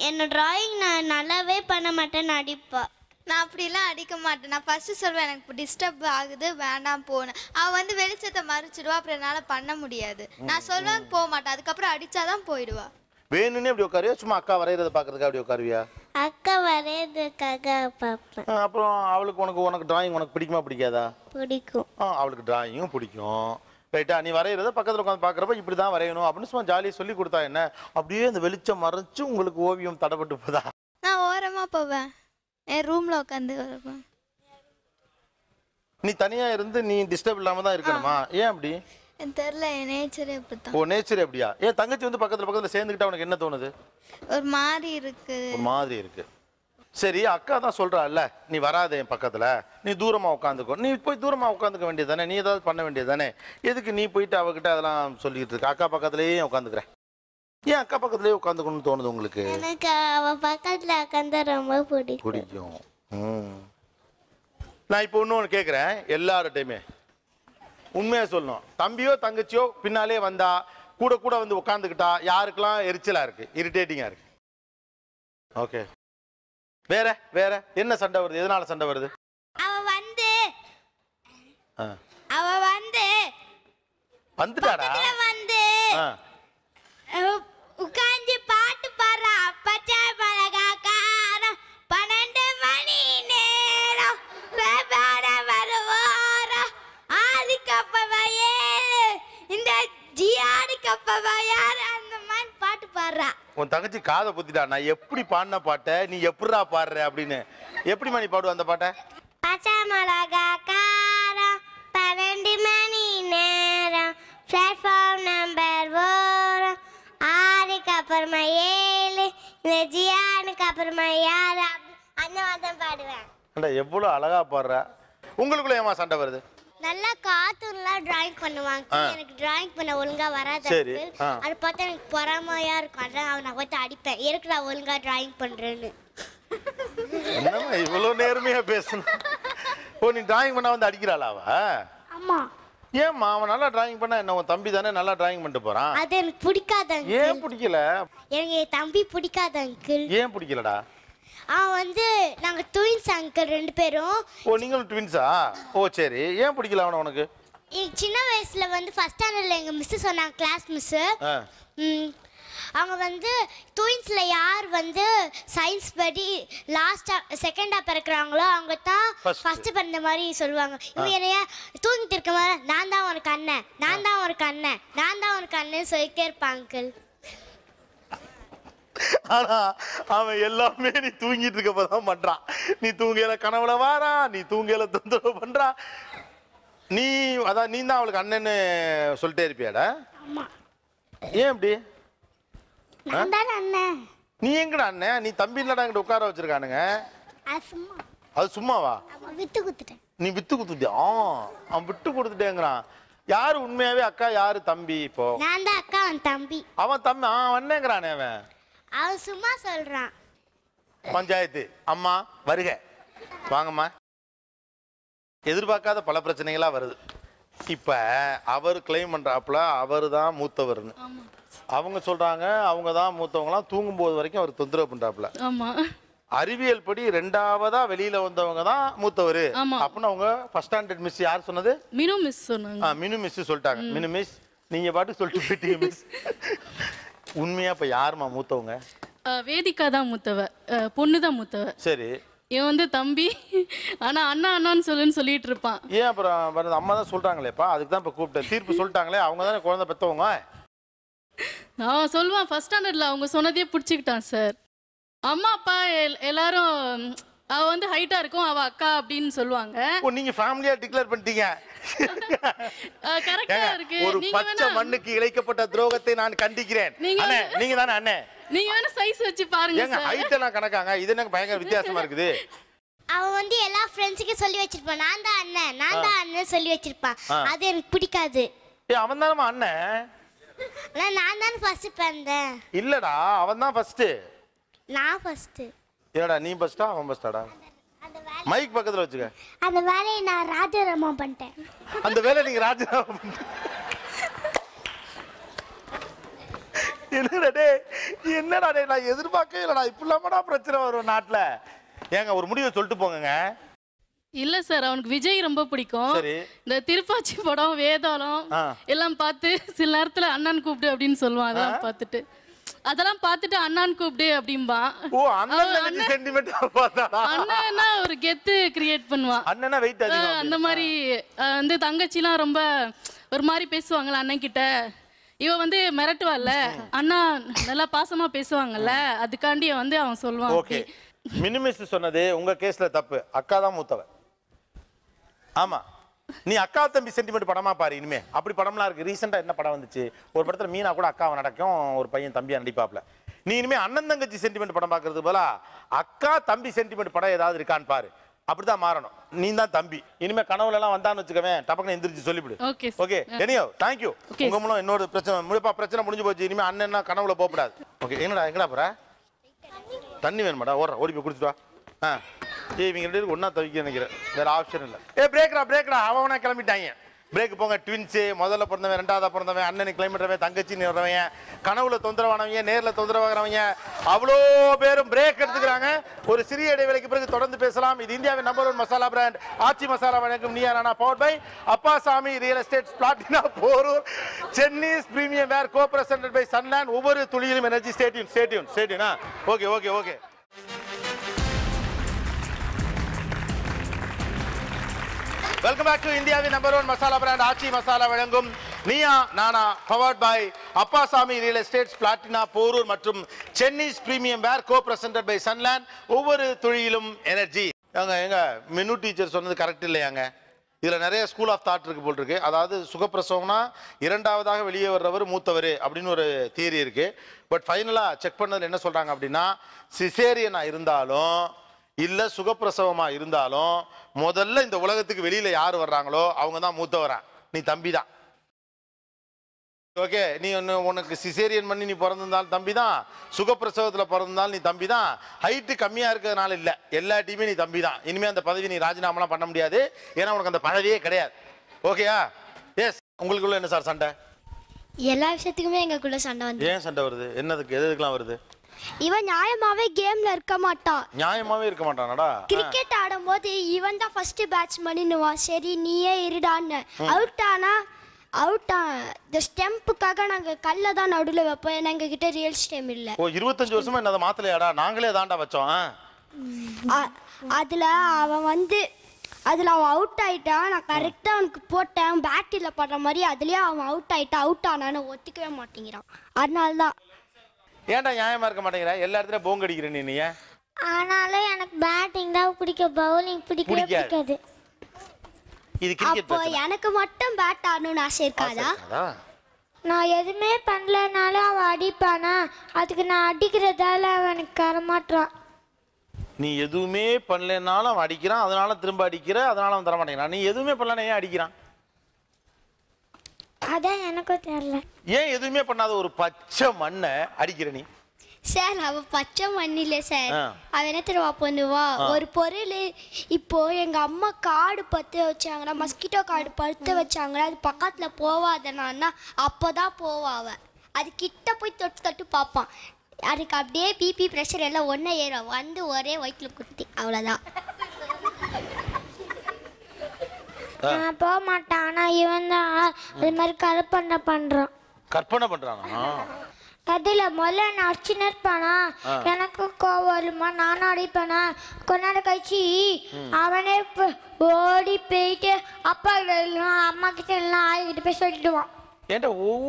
என்னோட டிராயிங் நான் நல்லாவே பண்ண மாட்டேன்னு அடிப்பா நான் அப்படிலாம் அடிக்க மாட்டேன் நான் ஃபஸ்ட்டு சொல்வேன் எனக்கு டிஸ்டர்ப் ஆகுது வேண்டாம் போனேன் அவள் வந்து வெளிச்சத்தை மறைச்சிடுவா அப்புறம் என்னால் பண்ண முடியாது நான் சொல்லுவேன் போக மாட்டேன் அதுக்கப்புறம் தான் போயிடுவா வேணும்னு அப்படி உட்காருவியா சும்மா அக்கா வரைகிறத பார்க்கறதுக்கு அப்படி உட்காருவியா அக்கா வரையறதுக்காக பார்ப்பேன் அப்புறம் அவளுக்கு உனக்கு உனக்கு டிராயிங் உனக்கு பிடிக்குமா பிடிக்காதா பிடிக்கும் அவளுக்கு டிராயிங்கும் பிடிக்கும் ரைட்டா நீ வரைகிறத பக்கத்தில் உட்காந்து பார்க்குறப்ப இப்படி தான் வரையணும் அப்படின்னு சும்மா ஜாலியாக சொல்லி கொடுத்தா என்ன அப்படியே அந்த வெளிச்சம் மறைச்சு உங்களுக்கு ஓவியம் தடைப்பட்டு போதா நான் ஓரமாக போவேன் என் ரூமில் உட்காந்து நீ தனியாக இருந்து நீ டிஸ்டர்ப் இல்லாமல் தான் இருக்கணுமா ஏன் அப்படி தெரியல என் ஓ நேச்சர் அப்படியா ஏன் தங்கச்சி வந்து பக்கத்தில் பக்கத்தில் சேர்ந்துக்கிட்டா உனக்கு என்ன தோணுது ஒரு மாதிரி இருக்கு ஒரு மாதிரி இருக்குது சரி அக்கா தான் சொல்கிறாள்ல நீ வராத என் பக்கத்தில் நீ தூரமாக உட்காந்துக்கோ நீ போய் தூரமாக உட்காந்துக்க வேண்டியது தானே நீ ஏதாவது பண்ண வேண்டியது தானே எதுக்கு நீ போயிட்டு அவகிட்ட அதெல்லாம் சொல்லிக்கிட்டு இருக்க அக்கா பக்கத்துலேயே உட்காந்துக்கிறேன் ஏன் அக்கா பக்கத்துலேயே உட்காந்துக்கணும்னு தோணுது உங்களுக்கு பிடிக்கும் நான் இப்போ இன்னொன்று கேட்குறேன் எல்லார்ட்டையுமே உண்மையாக சொல்லணும் தம்பியோ தங்கச்சியோ பின்னாலே வந்தா கூட கூட வந்து உட்காந்துக்கிட்டா யாருக்கெல்லாம் எரிச்சலாக இருக்குது இரிட்டேட்டிங்காக இருக்குது ஓகே வேற வேற என்ன சண்டை வருது எதனால சண்டை வருது அவ வந்து அவ வந்து வந்துட்டாடா வந்து உட்கார்ந்து பாட்டு பாடுறா பச்சை பழகா பழகாக்காரம் பன்னெண்டு மணி நேரம் வியாபார வருவாரம் ஆறுக்கு அப்பவா ஏழு இந்த ஜியாருக்கு அப்பவா யார் பாடுறா உன் தங்கச்சி காதை புத்திட்டா நான் எப்படி பாடின பாட்டை நீ எப்படிடா பாடுற அப்படின்னு எப்படி மணி பாடுவ அந்த பாட்டை பச்சை மிளகா காரம் பன்னெண்டு மணி நேரம் பிளாட்ஃபார்ம் நம்பர் ஓரம் ஆறுக்கு அப்புறமா ஏழு இந்த ஜியானுக்கு அப்புறமா யாரு அந்த மாதிரி தான் பாடுவேன் எவ்வளோ அழகா பாடுற உங்களுக்குள்ள ஏமா சண்டை வருது நல்லா கார்ட்டூன்லாம் டிராயிங் பண்ணுவாங்க எனக்கு டிராயிங் பண்ண ஒழுங்கா வராது அது பார்த்தா எனக்கு பொறாமையா இருக்கும் அதான் அவனை பார்த்து அடிப்பேன் எதுக்கு நான் ஒழுங்கா டிராயிங் பண்றேன்னு என்னம்மா இவ்வளோ நேர்மையா பேசணும் ஓ நீ டிராயிங் பண்ணா வந்து அடிக்கிறாளாவா ஆமா ஏம்மா அவன் நல்லா டிராயிங் பண்ணா என்ன உன் தம்பி தானே நல்லா டிராயிங் பண்ணிட்டு போறான் அது எனக்கு பிடிக்காத ஏன் பிடிக்கல எனக்கு என் தம்பி பிடிக்காத அங்கிள் ஏன் பிடிக்கலடா அவன் வந்து நாங்க ட்வின்ஸ் அங்கிள் ரெண்டு பேரும் ஓ நீங்களும் ட்வின்ஸா ஓ சரி ஏன் பிடிக்கல அவன உனக்கு சின்ன வயசுல வந்து ஃபர்ஸ்ட் ஸ்டாண்டர்ட்ல எங்க மிஸ் சொன்னாங்க கிளாஸ் மிஸ் ஆ. அவங்க வந்து ட்வின்ஸ்ல யார் வந்து சயின்ஸ் படி லாஸ்டா செகண்டா பிறக்குறாங்களோ அவங்க தான் ஃபர்ஸ்ட் பிறந்த மாதிரி சொல்லுவாங்க இவங்க என்னைய தூங்கிட்டு இருக்க மாதிரி நான் தான் உனக்கு அண்ணன் நான் தான் உனக்கு அண்ணன் நான் தான் உனக்கு அண்ணன் சொல்லிக்கே இருப்பாங்க ஆனா அவன் எல்லாமே நீ தூங்கிட்டு இருக்கப்பதான் பண்றான் நீ தூங்கல கனவுல வாரான் நீ தூங்கல தொந்தரவு பண்றா நீ அதான் நீ தான் அவளுக்கு அண்ணன்னு சொல்லிட்டே இருப்பியாட ஏன் அப்படி நீ எங்கடா அண்ணன் நீ தம்பி இல்லடா எங்கிட்ட உட்கார வச்சிருக்கானுங்க அது சும்மாவா விட்டு குத்துட்டேன் நீ விட்டு குத்துட்டியா அவன் விட்டு கொடுத்துட்டேங்கிறான் யாரு உண்மையாவே அக்கா யாரு தம்பி இப்போ அக்கா அவன் தம்பி அவன் தம்பி அவன் என்னங்கிறானே அவன் அவன் சும்மா சொல்றான் பஞ்சாயத்து அம்மா வருக வாங்கம்மா எதிர்பார்க்காத பல பிரச்சனைகளா வருது இப்ப அவர் கிளைம் பண்றாப்புல அவரு தான் மூத்தவர்னு அவங்க சொல்றாங்க அவங்க தான் மூத்தவங்களாம் தூங்கும்போது வரைக்கும் அவர் தொந்தரவு பண்றாப்புல அறிவியல் படி ரெண்டாவதா வெளியில வந்தவங்க தான் மூத்தவர் அப்படின்னு அவங்க ஃபர்ஸ்ட் ஸ்டாண்டர்ட் மிஸ் யார் சொன்னது மினு மிஸ் சொன்னாங்க மினு மிஸ் சொல்லிட்டாங்க மினு மிஸ் நீங்க பாட்டு சொல்லிட்டு போயிட்டீங்க மிஸ் உண்மையா இப்ப யாருமா மூத்தவங்க வேதிக்கா தான் மூத்தவ பொண்ணு தான் மூத்தவ சரி இவன் வந்து தம்பி ஆனா அண்ணா அண்ணான்னு சொல்லுன்னு சொல்லிட்டு இருப்பான் ஏன் அப்புறம் அம்மா தான் சொல்றாங்களேப்பா அதுக்கு தான் இப்ப கூப்பிட்டேன் தீர்ப்பு சொல்லிட்டாங்களே அவங்க தானே குழந்தை பெத்தவங்க நான் சொல்லுவான் ஃபர்ஸ்ட் ஸ்டாண்டர்டில் அவங்க சொன்னதே பிடிச்சிக்கிட்டான் சார் அம்மா அப்பா எல்லாரும் அவ வந்து ஹைட்டா இருக்கும் அவ அக்கா அப்படின்னு சொல்லுவாங்க ஓ நீங்க ஃபேமிலியா டிக்ளேர் பண்ணிட்டீங்க கரெக்டா இருக்கு ஒரு பச்சை மண்ணுக்கு இழைக்கப்பட்ட துரோகத்தை நான் கண்டிக்கிறேன் அண்ணே நீங்க தான அண்ணே நீங்க என்ன சைஸ் வச்சு பாருங்க ஏங்க ஹைட் எல்லாம் கணக்காங்க இது எனக்கு பயங்கர வித்தியாசமா இருக்குது அவ வந்து எல்லா ஃப்ரெண்ட்ஸுக்கும் சொல்லி வச்சிருப்பான் நான் தான் அண்ணன் நான் தான் அண்ணன் சொல்லி வச்சிருப்பான் அது எனக்கு பிடிக்காது ஏ அவன் தானமா அண்ணன் நான் தான் ஃபர்ஸ்ட் பிறந்தேன் இல்லடா அவன் தான் ஃபர்ஸ்ட் நான் ஃபர்ஸ்ட் என்னடா நீ பஸ்டா அவன் பஸ்டாடா மைக் பக்கத்துல வச்சுக்க அந்த வேலையை நான் ராஜராமா பண்ணிட்டேன் அந்த வேலை நீங்க ராஜராமா என்னடா டே என்னடா டே நான் எதிர்பார்க்கவே இல்லடா இப்படிலாமடா பிரச்சனை வரும் நாட்டுல ஏங்க ஒரு முடிவை சொல்லிட்டு போங்கங்க இல்ல சார் அவனுக்கு விஜய் ரொம்ப பிடிக்கும் இந்த திருப்பாச்சி படம் வேதாளம் எல்லாம் பார்த்து சில நேரத்துல அண்ணன் கூப்பிடு அப்படின்னு சொல்லுவாங்க பார்த்துட்டு அதெல்லாம் பார்த்துட்டு அண்ணான் கூப்பிடு அப்படிம்பா ஓ அண்ணன் ஒரு கெத்து கிரியேட் பண்ணுவான் அண்ணனா வெயிட் அதிகம் அந்த மாதிரி வந்து தங்கச்சிலாம் ரொம்ப ஒரு மாதிரி பேசுவாங்கல்ல அண்ணன் கிட்ட இவ வந்து மிரட்டுவாள்ல அண்ணா நல்லா பாசமா பேசுவாங்கல்ல அதுக்காண்டி வந்து அவன் சொல்லுவான் ஓகே மினிமிஸ் சொன்னது உங்க கேஸ்ல தப்பு அக்கா தான் மூத்தவ ஆமா நீ அக்கா தம்பி சென்டிமெண்ட் படமா பாரு இனிமே அப்படி படம்லாம் இருக்கு ரீசெண்டா என்ன படம் வந்துச்சு ஒரு படத்துல மீனா கூட அக்காவை நடக்கும் ஒரு பையன் தம்பியா நடிப்பாப்ல நீ இனிமே அண்ணன் தங்கச்சி சென்டிமெண்ட் படம் பாக்குறது போல அக்கா தம்பி சென்டிமெண்ட் படம் ஏதாவது இருக்கான்னு பாரு அப்படிதான் மாறணும் நீ தான் தம்பி இனிமே கனவுல எல்லாம் வந்தான்னு வச்சுக்கவேன் டபக்குனு எந்திரிச்சு சொல்லிவிடு ஓகே எனியோ தேங்க்யூ உங்க மூலம் இன்னொரு பிரச்சனை முடிப்பா பிரச்சனை முடிஞ்சு போச்சு இனிமே அண்ணன் கனவுல போகக்கூடாது ஓகே என்னடா எங்கடா போற தண்ணி வேணுமாடா ஓடுற ஓடி போய் குடிச்சுட்டு ஆ ஏய் இவங்க ரெண்டு ஒன்றா தவிக்க நினைக்கிறேன் வேற ஆப்ஷன் இல்லை ஏ பிரேக்ரா பிரேக்ரா அவனை கிளம்பிட்டாங்க பிரேக் போங்க ட்வின்ஸு முதல்ல பிறந்தவன் ரெண்டாவது பிறந்தவன் அண்ணனுக்கு கிளம்பிடுறவன் தங்கச்சி நிறவன் கனவுல தொந்தரவானவங்க நேரில் தொந்தரவாகிறவங்க அவ்வளோ பேரும் பிரேக் எடுத்துக்கிறாங்க ஒரு சிறிய இடைவேளைக்கு பிறகு தொடர்ந்து பேசலாம் இது இந்தியாவின் number one masala brand Aachi masala வழங்கும் Neeya Naana power by Appasamy real estate Platina Porur Chennai premium wear co present by Sunland ஒவ்வொரு துணியிலும் எனர்ஜி ஸ்டேடியம் ஸ்டேடியம் ஸ்டேடியம்னா okay okay okay welcome back to இந்தியாவின் number one masala brand Aachi masala வழங்கும் Neeya Naana powered by Appasamy real estates Platina Porur மற்றும் Chennai's premium wear co presented by Sunland ஒவ்வொரு தொழிலும் energy எங்க எங்க மெனு டீச்சர் சொன்னது கரெக்ட் இல்லையாங்க இதில் நிறைய ஸ்கூல் ஆஃப் தாட் இருக்குது போல் இருக்கு அதாவது சுகப்பிரசவம்னா இரண்டாவதாக வெளியே வர்றவர் மூத்தவர் அப்படின்னு ஒரு தியரி இருக்குது பட் ஃபைனலாக செக் பண்ணதில் என்ன சொல்கிறாங்க அப்படின்னா சிசேரியனாக இருந்தாலும் இல்லை சுகப்பிரசவமாக இருந்தாலும் முதல்ல இந்த உலகத்துக்கு வெளியில் யார் வர்றாங்களோ அவங்க தான் மூத்தவரான் நீ தம்பி தான் ஓகே நீ ஒன்று உனக்கு சிசேரியன் பண்ணி நீ பிறந்திருந்தாலும் தம்பி தான் சுகப்பிரசவத்தில் பிறந்திருந்தாலும் நீ தம்பி தான் ஹைட்டு கம்மியாக இருக்கிறதுனால இல்லை எல்லாட்டையுமே நீ தம்பி தான் இனிமேல் அந்த பதவி நீ ராஜினாமாலாம் பண்ண முடியாது ஏன்னா உனக்கு அந்த பதவியே கிடையாது ஓகேயா எஸ் உங்களுக்குள்ள என்ன சார் சண்டை எல்லா விஷயத்துக்குமே எங்களுக்குள்ள சண்டை வந்து ஏன் சண்டை வருது என்னதுக்கு எதுக்கெல்லாம் வருது இவன் நியாயமாவே கேம்ல இருக்க மாட்டான் நியாயமாவே இருக்க மாட்டானடா கிரிக்கெட் ஆடும்போது இவன் தான் ஃபர்ஸ்ட் பேட்ஸ்மேன்னுவான் சரி நீயே இருடான்னு அவுட் ஆனா அவுட் இந்த ஸ்டெம்புக்காக நாங்க கல்ல தான் நடுல வைப்போம் ஏன்னா கிட்ட ரியல் ஸ்டெம் இல்ல ஓ இருபத்தஞ்சு வருஷமா என்ன அதை மாத்தலையாடா நாங்களே தாண்டா வச்சோம் அதுல அவன் வந்து அதில் அவன் அவுட் ஆயிட்டான் நான் கரெக்டாக அவனுக்கு போட்டேன் பேட்டில படுற மாதிரி அதுலேயே அவன் அவுட் ஆயிட்டான் அவுட் ஆனான்னு ஒத்துக்கவே மாட்டேங்கிறான் அதனால தான் ஏன்டா நியாயமா இருக்க மாட்டேங்கிற எல்லா இடத்துல போங்க அடிக்கிற நீ ஆனாலும் எனக்கு பேட்டிங் தான் பிடிக்க பவுலிங் பிடிக்கவே பிடிக்காது இது கிரிக்கெட் அப்போ எனக்கு மட்டும் பேட் ஆடணும்னு ஆசை இருக்காதா நான் எதுவுமே பண்ணலனாலும் அவன் அடிப்பானா அதுக்கு நான் அடிக்கிறதால அவனுக்கு தரமாட்டான் நீ எதுவுமே பண்ணலனாலும் அவன் அடிக்கிறான் அதனால திரும்ப அடிக்கிற அதனால அவன் தரமாட்டேங்கிறான் நீ எதுவுமே பண்ணலனா ஏன் அடிக்கிறான் அதான் எனக்கும் தெரியல ஏன் எதுவுமே பண்ணாத ஒரு பச்சை மண்ணை அடிக்கிற நீ சார் அவ பச்சை மண்ணில சார் அவ என்ன தெரியுமா பண்ணுவா ஒரு பொருள் இப்போ எங்க அம்மா காடு பத்து வச்சாங்களா மஸ்கிட்டோ காடு படுத்த வச்சாங்களா அது பக்கத்துல போவாதனா அப்பதான் போவா அவ அது கிட்ட போய் தொட்டு தொட்டு பார்ப்பான் அதுக்கு அப்படியே பிபி ப்ரெஷர் எல்லாம் ஒன்றா ஏறும் வந்து ஒரே வயிற்றுல குத்தி அவ்வளோதான் நான் போக மாட்டேன் ஆனா இவன் தான் அது மாதிரி கற்பனை பண்றான் கற்பனை பண்றானா அதுல முதல்ல நான் அடிச்சுன்னு இருப்பானா எனக்கு கோவம் வருமா நானும் அடிப்பேனா கொஞ்ச நேரம் கழிச்சு அவனே ஓடி போயிட்டு அப்பா கிட்ட எல்லாம் அம்மா கிட்ட எல்லாம் ஆயிக்கிட்டு போய் சொல்லிடுவான்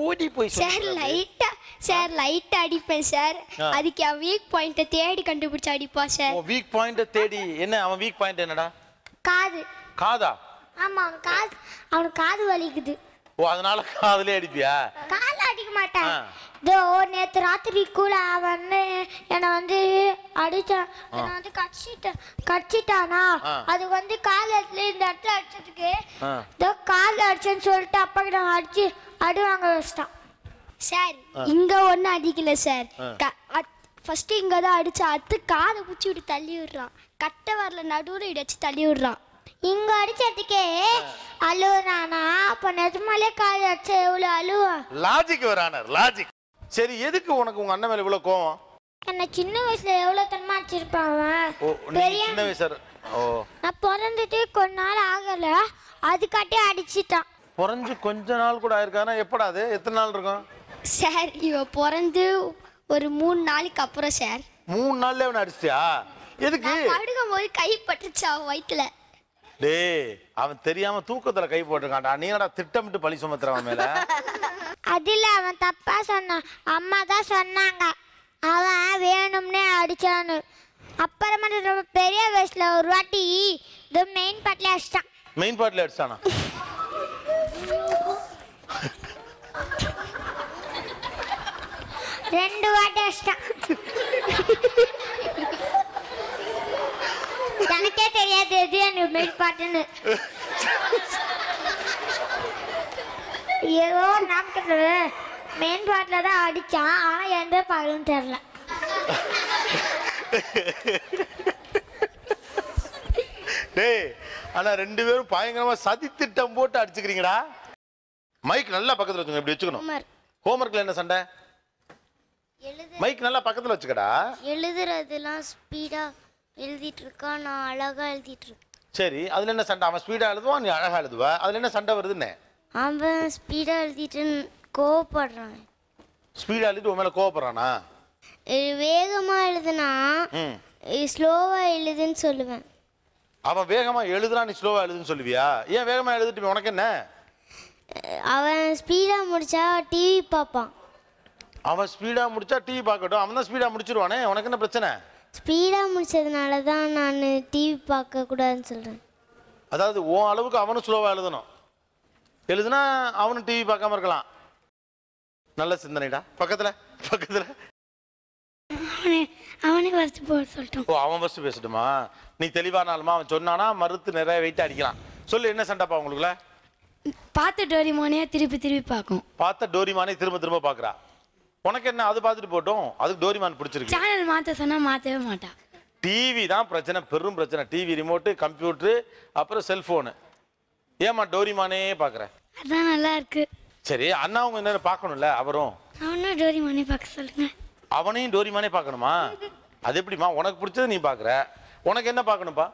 ஓடி போய் சார் லைட்டா சார் லைட்டா அடிப்பேன் சார் அதுக்கு வீக் தேடி அடிப்பா சார் வீக் தேடி என்ன அவன் வீக் பாயிண்ட் என்னடா காது காதா ஆமா அவன் காது அவனுக்கு காது வலிக்குது ஓ அதனால காதுலயே அடிப்பியா கால அடிக்க மாட்டான் இதோ நேத்து ராத்திரிக்குள்ள அவன் என்னை வந்து அடிச்சான் என்னை வந்து கடிச்சிட்டான் கடிச்சிட்டானா அது வந்து கால் இடத்துல இந்த இடத்துல அடிச்சதுக்கு இதோ கால் அடிச்சேன்னு சொல்லிட்டு அப்பா கிட்ட அடிச்சு அடுவாங்க வாங்க வச்சிட்டான் சார் இங்க ஒன்றும் அடிக்கல சார் ஃபர்ஸ்ட் இங்க தான் அடிச்சா அத்து காதை பிடிச்சி விட்டு தள்ளி விடுறான் கட்டை வரல நடுவில் இடிச்சு தள்ளி விடுறான் ఇంక అడిచేతికే అల్లు నానా அப்ப நிஜமாலே கால் அடிச்சு இவ்வளோ அழுவான் லாஜிக் வரானார் லாஜிக் சரி எதுக்கு உனக்கு உங்க அண்ணன் மேல இவ்வளவு கோவம் என்ன சின்ன வயசுல எவ்வளோ தனமா அடிச்சிருப்பான் அவன். ஓ சின்ன வயசா ஓ நான் பிறந்துட்டு கொஞ்ச நாள் ஆகல அதுக்காட்டி அடிச்சிட்டான் பொறஞ்சு கொஞ்ச நாள் கூட ஆயிருக்கானா எப்படா அது எத்தனை நாள் இருக்கும் சார் இவ பிறந்து ஒரு மூணு நாளைக்கு அப்புறம் சார் மூணு நாள்ல அவனை அடிச்சியா எதுக்கு படுக்கும் போது கை பட்டுச்சு அவ வயிற்றுல டேய் அவன் தெரியாம தூக்கத்துல கை போட்டிருக்கான்டா நீ என்னடா திட்டமிட்டு பழி சுமத்துறவன் மேல அதுல அவன் தப்பா சொன்னான் அம்மா தான் சொன்னாங்க அவன் வேணும்னே அடிச்சான்னு அப்புறமா ரொம்ப பெரிய வயசுல ஒரு வாட்டி இது மெயின் பாட்டில் அடிச்சிட்டான் மெயின் பாட்டில் அடிச்சானா ரெண்டு வாட்டி அடிச்சிட்டான் எனக்கே தெரியாது இது எனக்கு மெயின் பாட்டுன்னு ஏதோ நாமக்கத்தில் மெயின் பாட்டில் தான் அடித்தான் ஆனால் எந்த பாடலும் தெரில டேய் ஆனால் ரெண்டு பேரும் பயங்கரமாக சதி திட்டம் போட்டு அடிச்சுக்கிறீங்களா மைக் நல்லா பக்கத்தில் வச்சுக்கணும் இப்படி வச்சுக்கணும் ஹோம்ஒர்க்கில் என்ன சண்டை மைக் நல்லா பக்கத்தில் வச்சுக்கடா எழுதுறதுலாம் ஸ்பீடாக எழுதிட்டுருக்கான் நான் அழகாக எழுதிட்டுருக்கேன் சரி அதில் என்ன சண்டை அவன் ஸ்பீடாக எழுதுவான் நீ அழகாக எழுதுவா அதில் என்ன சண்டை வருதுன்னு அவன் ஸ்பீடாக எழுதிட்டு கோவப்படுறான் ஸ்பீடாக எழுதிட்டு உன் மேலே கோவப்படுறானா வேகமாக எழுதுனா ம் ஸ்லோவாக எழுதுன்னு சொல்லுவேன் அவன் வேகமாக எழுதுனா நீ ஸ்லோவாக எழுதுன்னு சொல்லுவியா ஏன் வேகமாக எழுதிட்டு உனக்கு என்ன அவன் ஸ்பீடாக முடிச்சா டிவி பார்ப்பான் அவன் ஸ்பீடாக முடிச்சா டிவி பார்க்கட்டும் அவன் தான் ஸ்பீடாக முடிச்சிருவானே உனக்கு என்ன பிரச்சனை ஸ்பீடாக முடிச்சதுனால தான் நான் டிவி பார்க்கக்கூடாதுன்னு சொல்கிறேன் அதாவது ஓ அளவுக்கு அவனும் ஸ்லோவாக எழுதணும் எழுதுனா அவனும் டிவி பார்க்காம இருக்கலாம் நல்ல சிந்தனைடா பக்கத்தில் பக்கத்தில் அவனே ஃபர்ஸ்ட் போக சொல்லட்டும் ஓ அவன் ஃபர்ஸ்ட் பேசட்டுமா நீ தெளிவான அவன் சொன்னானா மறுத்து நிறைய வெயிட் அடிக்கலாம் சொல்லு என்ன சண்டைப்பா உங்களுக்குள்ள பார்த்த டோரிமானியா திருப்பி திருப்பி பார்க்கும் பார்த்த டோரிமானே திரும்ப திரும்ப பார்க்குறா உனக்கு என்ன அது பார்த்துட்டு போட்டோம் அதுக்கு டோரிமான் பிடிச்சிருக்கு சேனல் மாத்த சொன்னா மாத்தவே மாட்டா டிவி தான் பிரச்சனை பெரும் பிரச்சனை டிவி ரிமோட்டு கம்ப்யூட்டர் அப்புறம் செல்போன் ஏமா டோரிமானே பாக்குற அதான் நல்லா இருக்கு சரி அண்ணாவும் என்ன பார்க்கணும்ல அவரும் அவனும் டோரிமானே பார்க்க சொல்லுங்க அவனையும் டோரிமானே பார்க்கணுமா அது எப்படிமா உனக்கு பிடிச்சது நீ பார்க்குற உனக்கு என்ன பார்க்கணும்ப்பா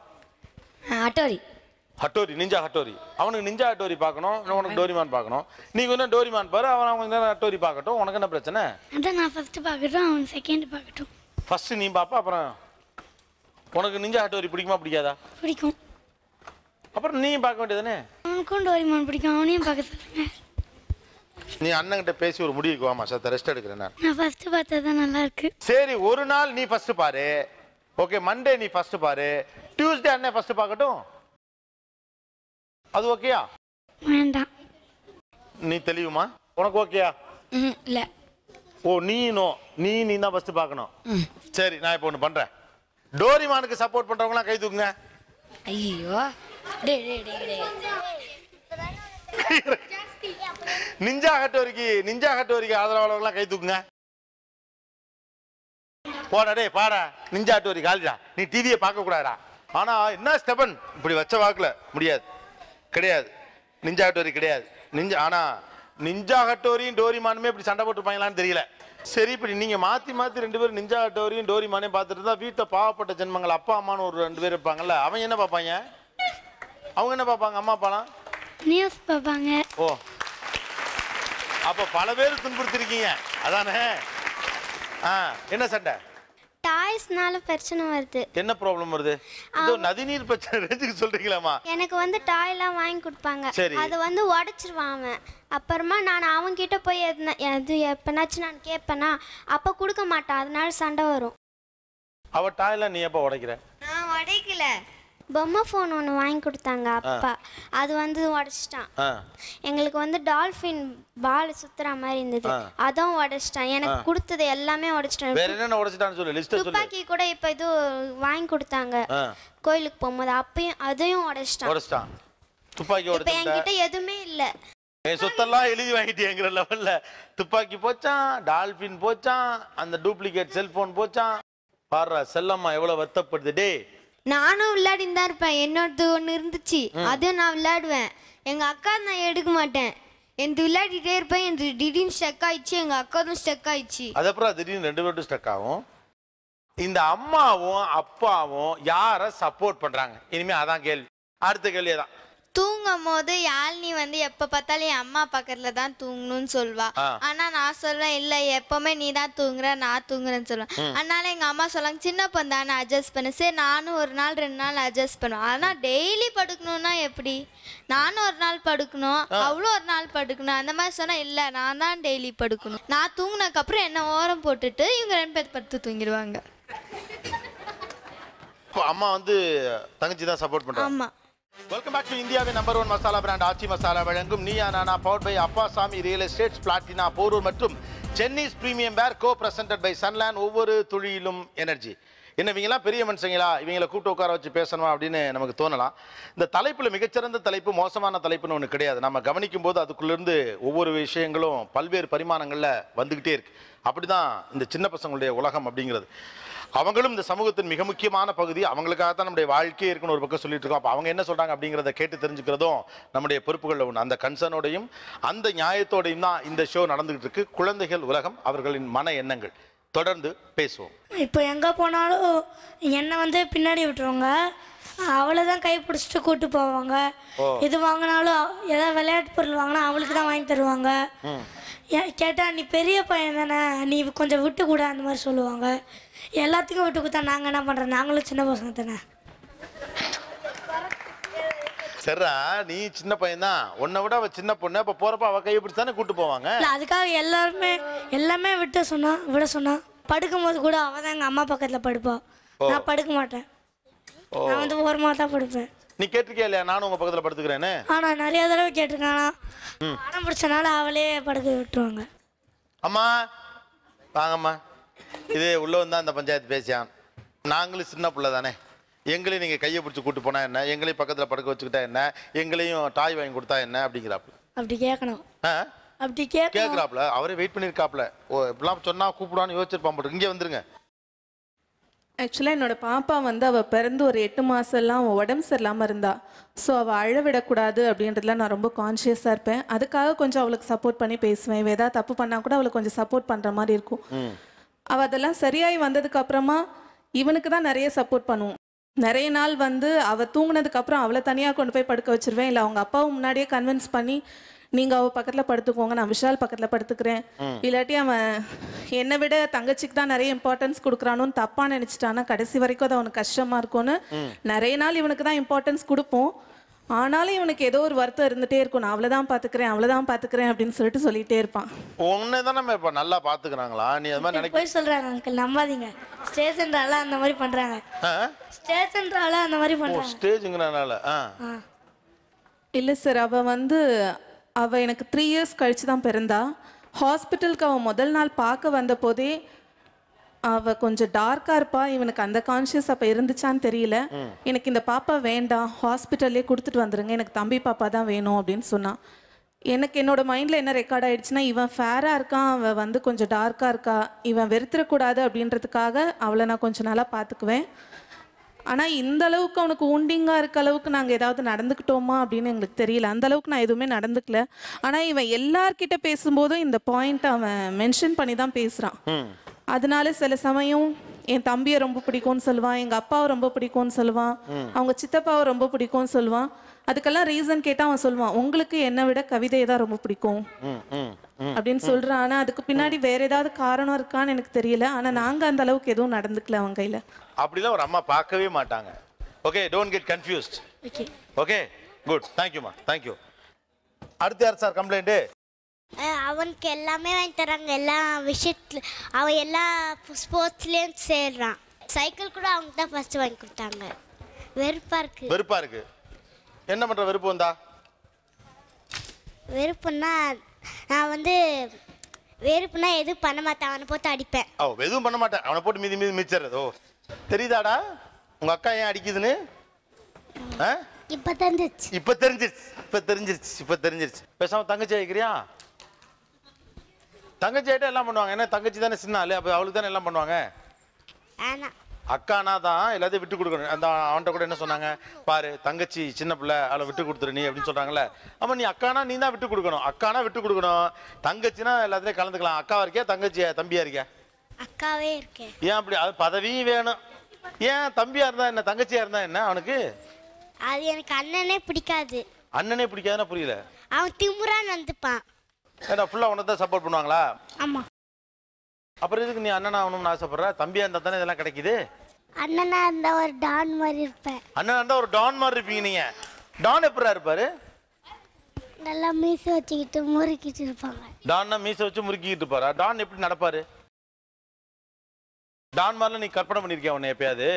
அட்டோரி ஹட்டோரி நிஞ்சா ஹட்டோரி அவனுக்கு நிஞ்சா ஹட்டோரி பார்க்கணும் உனக்கு டோரிமான் பார்க்கணும் நீ வந்து டோரிமான் பாரு அவன் அவங்க என்ன ஹட்டோரி பார்க்கட்டும் உனக்கு என்ன பிரச்சனை அதான் நான் ஃபர்ஸ்ட் பார்க்கட்டும் அவன் செகண்ட் பார்க்கட்டும் ஃபர்ஸ்ட் நீ பாப்பா அப்புறம் உனக்கு நிஞ்சா ஹட்டோரி பிடிக்குமா பிடிக்காதா பிடிக்கும் அப்புறம் நீ பார்க்க வேண்டியதானே அவனுக்கும் டோரிமான் பிடிக்கும் அவனையும் பார்க்க சொல்லுங்க நீ அண்ணன்கிட்ட பேசி ஒரு முடிவுக்கு வாமா சார் ரெஸ்ட் எடுக்கிறேன் நான் நான் ஃபர்ஸ்ட் பார்த்தா நல்லா இருக்கு சரி ஒரு நாள் நீ ஃபர்ஸ்ட் பாரு ஓகே மண்டே நீ ஃபர்ஸ்ட் பாரு டியூஸ்டே அண்ணன் ஃபர்ஸ்ட் பார்க்கட்டும் அது ஓகேயா வேண்டாம் நீ தெளிவுமா உனக்கு ஓகேயா இல்ல ஓ நீனோ நீ நீ தான் ஃபர்ஸ்ட் பார்க்கணும் சரி நான் இப்போ ஒன்று பண்றேன் டோரிமானுக்கு சப்போர்ட் பண்றவங்களாம் கை தூக்குங்க ஐயோ டேய் டேய் டேய் நிஞ்சா ஹட்டோரிக்கு நிஞ்சா ஹட்டோரிக்கு ஆதரவாளர்கள்லாம் கை தூக்குங்க போடா டேய் பாடா நிஞ்சா ஹட்டோரி காலிடா நீ டிவியை பார்க்க கூடாடா ஆனா என்ன ஸ்டெபன் இப்படி வச்ச வாக்குல முடியாது கிடையாது நிஞ்சா கட்டோரி கிடையாது நிஞ்சா ஆனால் நிஞ்சா கட்டோரியும் டோரிமானுமே இப்படி சண்டை போட்டுருப்பாங்களான்னு தெரியல சரி இப்படி நீங்கள் மாற்றி மாற்றி ரெண்டு பேரும் நிஞ்சா கட்டோரியும் டோரிமானையும் பார்த்துட்டு இருந்தால் வீட்டில் பாவப்பட்ட ஜென்மங்கள் அப்பா அம்மானு ஒரு ரெண்டு பேர் இருப்பாங்கல்ல அவங்க என்ன பார்ப்பாங்க அவங்க என்ன பார்ப்பாங்க அம்மா அப்பாலாம் நியூஸ் பார்ப்பாங்க ஓ அப்போ பல பேர் துன்புறுத்திருக்கீங்க அதானே ஆ என்ன சண்டை டாய்ஸ்னால பிரச்சனை வருது என்ன ப்ராப்ளம் வருது இதோ நதிநீர் பிரச்சனை ரேஞ்சுக்கு சொல்றீங்களாமா எனக்கு வந்து டாய் எல்லாம் வாங்கி கொடுப்பாங்க சரி. அது வந்து உடைச்சிருவான் அவன் அப்புறமா நான் அவன் கிட்ட போய் எதுனா- எது எப்பனாச்சும் நான் கேட்பேனா அப்ப கொடுக்க மாட்டான் அதனால சண்டை வரும் அவ டாய்லாம் நீ எப்ப உடைக்கிற நான் உடைக்கல பொம்மை ஃபோன் ஒன்று வாங்கி கொடுத்தாங்க அப்பா அது வந்து உடச்சிட்டான் எங்களுக்கு வந்து டால்ஃபின் பால் சுத்துற மாதிரி இருந்தது அதுவும் உடச்சிட்டான் எனக்கு கொடுத்தது எல்லாமே உடச்சிட்டான் துப்பாக்கி கூட இப்ப இது வாங்கி கொடுத்தாங்க கோயிலுக்கு போகும்போது அப்பயும் அதையும் உடச்சிட்டான் துப்பாக்கி இப்போ என்கிட்ட எதுவுமே இல்லை என் எழுதி வாங்கிட்டேங்கிற லெவல்ல துப்பாக்கி போச்சான் டால்பின் போச்சான் அந்த டூப்ளிகேட் செல்போன் போச்சான் பாடுறா செல்லம்மா எவ்வளவு வருத்தப்படுது டே நானும் விளையாடின்னு தான் இருப்பேன் என்னோடது ஒன்று இருந்துச்சு அதுவும் நான் விளையாடுவேன் எங்கள் அக்கா நான் எடுக்க மாட்டேன் எனக்கு விளையாடிட்டே இருப்பேன் எனக்கு திடீர்னு ஸ்டக் ஆயிடுச்சு எங்கள் அக்காவும் ஸ்டக் ஆயிடுச்சு அதுக்கப்புறம் திடீர்னு ரெண்டு பேரும் ஸ்டக் ஆகும் இந்த அம்மாவும் அப்பாவும் யாரை சப்போர்ட் பண்ணுறாங்க இனிமேல் அதான் கேள்வி அடுத்த கேள்வி தான் தூங்கும் போது யாழ்னி வந்து எப்ப பார்த்தாலும் என் அம்மா பக்கத்துல தான் தூங்கணும்னு சொல்வா ஆனா நான் சொல்றேன் இல்ல எப்பவுமே நீ தான் தூங்குற நான் தூங்குறேன்னு சொல்லுவேன் அதனால எங்க அம்மா சொல்லுவாங்க சின்ன பொண்ணு தானே அட்ஜஸ்ட் பண்ணு சரி நானும் ஒரு நாள் ரெண்டு நாள் அட்ஜஸ்ட் பண்ணுவேன் ஆனா டெய்லி படுக்கணும்னா எப்படி நானும் ஒரு நாள் படுக்கணும் அவளும் ஒரு நாள் படுக்கணும் அந்த மாதிரி சொன்னா இல்ல நான் தான் டெய்லி படுக்கணும் நான் தூங்கினதுக்கு அப்புறம் என்ன ஓரம் போட்டுட்டு இவங்க ரெண்டு பேர் படுத்து தூங்கிடுவாங்க அம்மா வந்து தங்கச்சி தான் சப்போர்ட் பண்றாங்க ஆமா வெல்கம் பேக் டு இந்தியாவின் number one masala brand Aachi masala வழங்கும் Neeya Naana power by Appasamy real estates Platina Porur மற்றும் சென்னைஸ் பிரீமியம் பேர் கோ பிரசன்ட் பை சன்லேண்ட் ஒவ்வொரு தொழிலும் எனர்ஜி என்ன இவங்களாம் பெரிய மனுஷங்களா இவங்களை கூட்டு உட்கார வச்சு பேசணுமா அப்படின்னு நமக்கு தோணலாம் இந்த தலைப்பில் மிகச்சிறந்த தலைப்பு மோசமான தலைப்புன்னு ஒன்று கிடையாது நம்ம கவனிக்கும் போது அதுக்குள்ளேருந்து ஒவ்வொரு விஷயங்களும் பல்வேறு பரிமாணங்களில் வந்துக்கிட்டே இருக்குது அப்படி தான் இந்த சின்ன பசங்களுடைய உலகம் அப்படிங்கிறது அவங்களும் இந்த சமூகத்தின் மிக முக்கியமான பகுதி அவங்களுக்காக தான் நம்முடைய வாழ்க்கையே இருக்குன்னு ஒரு பக்கம் சொல்லிட்டு இருக்கோம் அப்போ அவங்க என்ன சொல்கிறாங்க அப்படிங்கிறத கேட்டு தெரிஞ்சுக்கிறதும் நம்முடைய பொறுப்புகளில் ஒன்று அந்த கன்சர்னோடையும் அந்த நியாயத்தோடையும் தான் இந்த ஷோ நடந்துகிட்டு இருக்கு குழந்தைகள் உலகம் அவர்களின் மன எண்ணங்கள் தொடர்ந்து பேசுவோம் இப்போ எங்கே போனாலும் என்னை வந்து பின்னாடி விட்டுருவாங்க அவளை தான் கை பிடிச்சிட்டு கூட்டு போவாங்க இது வாங்கினாலும் ஏதாவது விளையாட்டு பொருள் வாங்கினா அவளுக்கு தான் வாங்கி தருவாங்க கேட்டா நீ பெரிய பையன் தானே நீ கொஞ்சம் விட்டு கூட அந்த மாதிரி சொல்லுவாங்க எல்லாத்துக்கும் விட்டு கொடுத்தா நாங்கள் என்ன பண்றோம் நாங்களும் சின்ன பசங்க தானே சரிடா நீ சின்ன பையன் தான் உன்னை விட அவ சின்ன பொண்ணு அப்ப போகிறப்ப அவள் கையை பிடிச்சி தானே கூட்டு போவாங்க அதுக்காக எல்லாருமே எல்லாமே விட்டு சொன்னா விட சொன்னா படுக்கும் போது கூட அவள் தான் எங்கள் அம்மா பக்கத்தில் படுப்பா நான் படுக்க மாட்டேன் நான் வந்து ஓரமாக தான் படுப்பேன் நீ கேட்டிருக்கியா இல்லையா நானும் உங்கள் பக்கத்தில் படுத்துக்கிறேன்னு ஆனால் நிறைய தடவை கேட்டிருக்கானா பணம் பிடிச்சனால அவளே படுக்க விட்டுருவாங்க அம்மா வாங்கம்மா இது உள்ளே வந்தால் அந்த பஞ்சாயத்து பேசியான் நாங்களும் சின்ன பிள்ளை தானே எங்களையும் நீங்கள் கையை பிடிச்சி கூட்டு போனால் என்ன எங்களையும் பக்கத்தில் படுக்க வச்சுக்கிட்டா என்ன எங்களையும் டாய் வாங்கி கொடுத்தா என்ன அப்படிங்கிறாப்புல அப்படி கேட்கணும் அப்படி கேட்குறாப்புல அவரே வெயிட் பண்ணியிருக்காப்புல ஓ இப்படிலாம் சொன்னால் கூப்பிடுவான்னு யோசிச்சிருப்பான் போட்டு இங்கே வந்துருங்க ஆக்சுவலாக என்னோடய பாப்பா வந்து அவள் பிறந்து ஒரு எட்டு மாதம்லாம் அவள் உடம்பு சரியில்லாமல் இருந்தா ஸோ அவள் அழவிடக்கூடாது அப்படின்றதுல நான் ரொம்ப கான்ஷியஸாக இருப்பேன் அதுக்காக கொஞ்சம் அவளுக்கு சப்போர்ட் பண்ணி பேசுவேன் ஏதாவது தப்பு பண்ணால் கூட அவளுக்கு கொஞ்சம் சப்போர்ட் பண்ணுற மாதிரி இருக்கும் அவள் அதெல்லாம் சரியாகி வந்ததுக்கப்புறமா இவனுக்கு தான் நிறைய சப்போர்ட் பண்ணுவோம் நிறைய நாள் வந்து அவள் தூங்கினதுக்கப்புறம் அவளை தனியாக கொண்டு போய் படுக்க வச்சிருவேன் இல்லை அவங்க அப்பாவும் முன்னாடியே கன்வின்ஸ் பண்ணி நீங்கள் அவள் பக்கத்தில் படுத்துக்கோங்க நான் விஷால் பக்கத்தில் படுத்துக்கிறேன் இல்லாட்டி அவன் என்னை விட தங்கச்சிக்கு தான் நிறைய இம்பார்ட்டன்ஸ் கொடுக்குறானுன்னு தப்பாக நினச்சிட்டானா கடைசி வரைக்கும் அது அவனுக்கு கஷ்டமாக இருக்கும்னு நிறைய நாள் இவனுக்கு தான் இம்பார்ட்டன்ஸ் கொடுப்போம் ஆனாலும் இவனுக்கு ஏதோ ஒரு வருத்தம் இருந்துட்டே இருக்கும் நான் அவ்வளவுதான் பாத்துக்கிறேன் அவ்வளவுதான் பாத்துக்கிறேன் அப்படின்னு சொல்லிட்டு சொல்லிட்டே இருப்பான் உன்னை தான் நம்ம இப்போ நல்லா பாத்துக்கிறாங்களா நீ அது மாதிரி போய் சொல்றாங்க அங்கிள் நம்பாதீங்க ஸ்டேஜ்ன்றால அந்த மாதிரி பண்றாங்க ஸ்டேஜ்ன்றால அந்த மாதிரி பண்றாங்க ஸ்டேஜுங்கிறனால ஆ ஆ. இல்லை சார் அவள் வந்து அவள் எனக்கு த்ரீ இயர்ஸ் கழிச்சு தான் பிறந்தா ஹாஸ்பிட்டலுக்கு அவள் முதல் நாள் பார்க்க வந்தபோதே அவ கொஞ்சம் டார்க்கா இருப்பா இவனுக்கு அந்த கான்ஷியஸ் அப்ப இருந்துச்சான்னு தெரியல எனக்கு இந்த பாப்பா வேண்டாம் ஹாஸ்பிட்டல்லே கொடுத்துட்டு வந்துருங்க எனக்கு தம்பி பாப்பா தான் வேணும் அப்படின்னு சொன்னான் எனக்கு என்னோட மைண்டில் என்ன ரெக்கார்ட் ஆயிடுச்சுன்னா இவன் ஃபேராக இருக்கான் அவன் வந்து கொஞ்சம் டார்க்காக இருக்கா இவன் வெறுத்துறக்கூடாது அப்படின்றதுக்காக அவளை நான் கொஞ்சம் நாளாக பார்த்துக்குவேன் ஆனால் இந்த அளவுக்கு அவனுக்கு ஊண்டிங்காக இருக்க அளவுக்கு நாங்கள் ஏதாவது நடந்துக்கிட்டோமா அப்படின்னு எங்களுக்கு தெரியல அந்த அளவுக்கு நான் எதுவுமே நடந்துக்கல ஆனால் இவன் எல்லார்கிட்ட பேசும்போதும் இந்த பாயிண்ட் அவன் மென்ஷன் பண்ணி தான் பேசுகிறான் அதனால சில சமயம் என் தம்பியை ரொம்ப பிடிக்கும்னு சொல்லுவான் எங்க அப்பாவை ரொம்ப பிடிக்கும்னு சொல்லுவான் அவங்க சித்தப்பாவை ரொம்ப பிடிக்கும்னு சொல்லுவான் அதுக்கெல்லாம் ரீசன் கேட்டா அவன் சொல்லுவான் உங்களுக்கு என்னை விட கவிதையை தான் ரொம்ப பிடிக்கும் அப்படின்னு சொல்றான் ஆனா அதுக்கு பின்னாடி வேற ஏதாவது காரணம் இருக்கான்னு எனக்கு தெரியல ஆனா நாங்க அந்த அளவுக்கு எதுவும் நடந்துக்கல அவன் கையில அப்படிலாம் ஒரு அம்மா பார்க்கவே மாட்டாங்க okay don't get confused okay good தேங்க்யூமா தேங்க்யூ அடுத்து யார் சார் கம்ப்ளைண்ட்டு அவனுக்கு எல்லாமே வாங்கி தராங்க எல்லா விஷயத்துல அவன் எல்லா ஸ்போர்ட்ஸ்லயும் சேர்றான் சைக்கிள் கூட அவங்க தான் ஃபர்ஸ்ட் வாங்கி கொடுத்தாங்க வெறுப்பா இருக்கு வெறுப்பா இருக்கு என்ன பண்ற வெறுப்பு வந்தா வெறுப்புன்னா நான் வந்து வெறுப்புனா எதுவும் பண்ண மாட்டேன் அவனை போட்டு அடிப்பேன் அவன் எதுவும் பண்ண மாட்டேன் அவனை போட்டு மீதி மீதி மிதிச்சிடுறது தெரியுதாடா உங்க அக்கா ஏன் அடிக்குதுன்னு ஆ இப்போ தெரிஞ்சிருச்சு இப்போ தெரிஞ்சிருச்சு இப்போ தெரிஞ்சிருச்சு இப்போ தெரிஞ்சிருச்சு பேசாம தங்கச்சி வைக்கிறியா தங்கச்சி எல்லாம் பண்ணுவாங்க ஏன்னா தங்கச்சி தானே சின்ன ஆளு அப்போ அவளுக்கு தானே எல்லாம் பண்ணுவாங்க ஆமா அக்கானா தான் எல்லாத்தையும் விட்டு கொடுக்கணும் அந்த அவன்கிட்ட கூட என்ன சொன்னாங்க பாரு தங்கச்சி சின்ன பிள்ளை அவளை விட்டு கொடுத்துரு நீ அப்படின்னு சொல்றாங்கல்ல ஆமா நீ அக்கானா நீ தான் விட்டு கொடுக்கணும் அக்கானா விட்டு கொடுக்கணும் தங்கச்சினா எல்லாத்துலயும் கலந்துக்கலாம் அக்காவா இருக்கியா தங்கச்சியா தம்பியா இருக்கியா அக்காவே இருக்கேன் ஏன் அப்படி அது பதவியும் வேணும் ஏன் தம்பியா இருந்தா என்ன தங்கச்சியா இருந்தா என்ன அவனுக்கு அது எனக்கு அண்ணனே பிடிக்காது அண்ணனே பிடிக்காதுன்னா புரியல அவன் திமுறான்னு வந்துப்பான் என்ன ஃபுல்லாக உனக்கு தான் சப்போர்ட் பண்ணுவாங்களா ஆமாம் அப்புறம் இதுக்கு நீ அண்ணனா ஆகணும்னு ஆசைப்படுற தம்பியா அந்த தானே இதெல்லாம் கிடைக்குது அண்ணனா இருந்தா ஒரு டான் மாதிரி இருப்பேன் அண்ணனா இருந்தா ஒரு டான் மாதிரி இருப்பீங்க நீங்க டான் எப்படா இருப்பாரு நல்லா மீச வச்சுக்கிட்டு முறுக்கிட்டு இருப்பாங்க டான்னா மீச வச்சு முறுக்கிட்டு இருப்பாரா டான் எப்படி நடப்பாரு டான் மாதிரிலாம் நீ கற்பனை பண்ணிருக்கியா உன்னை எப்பயாவது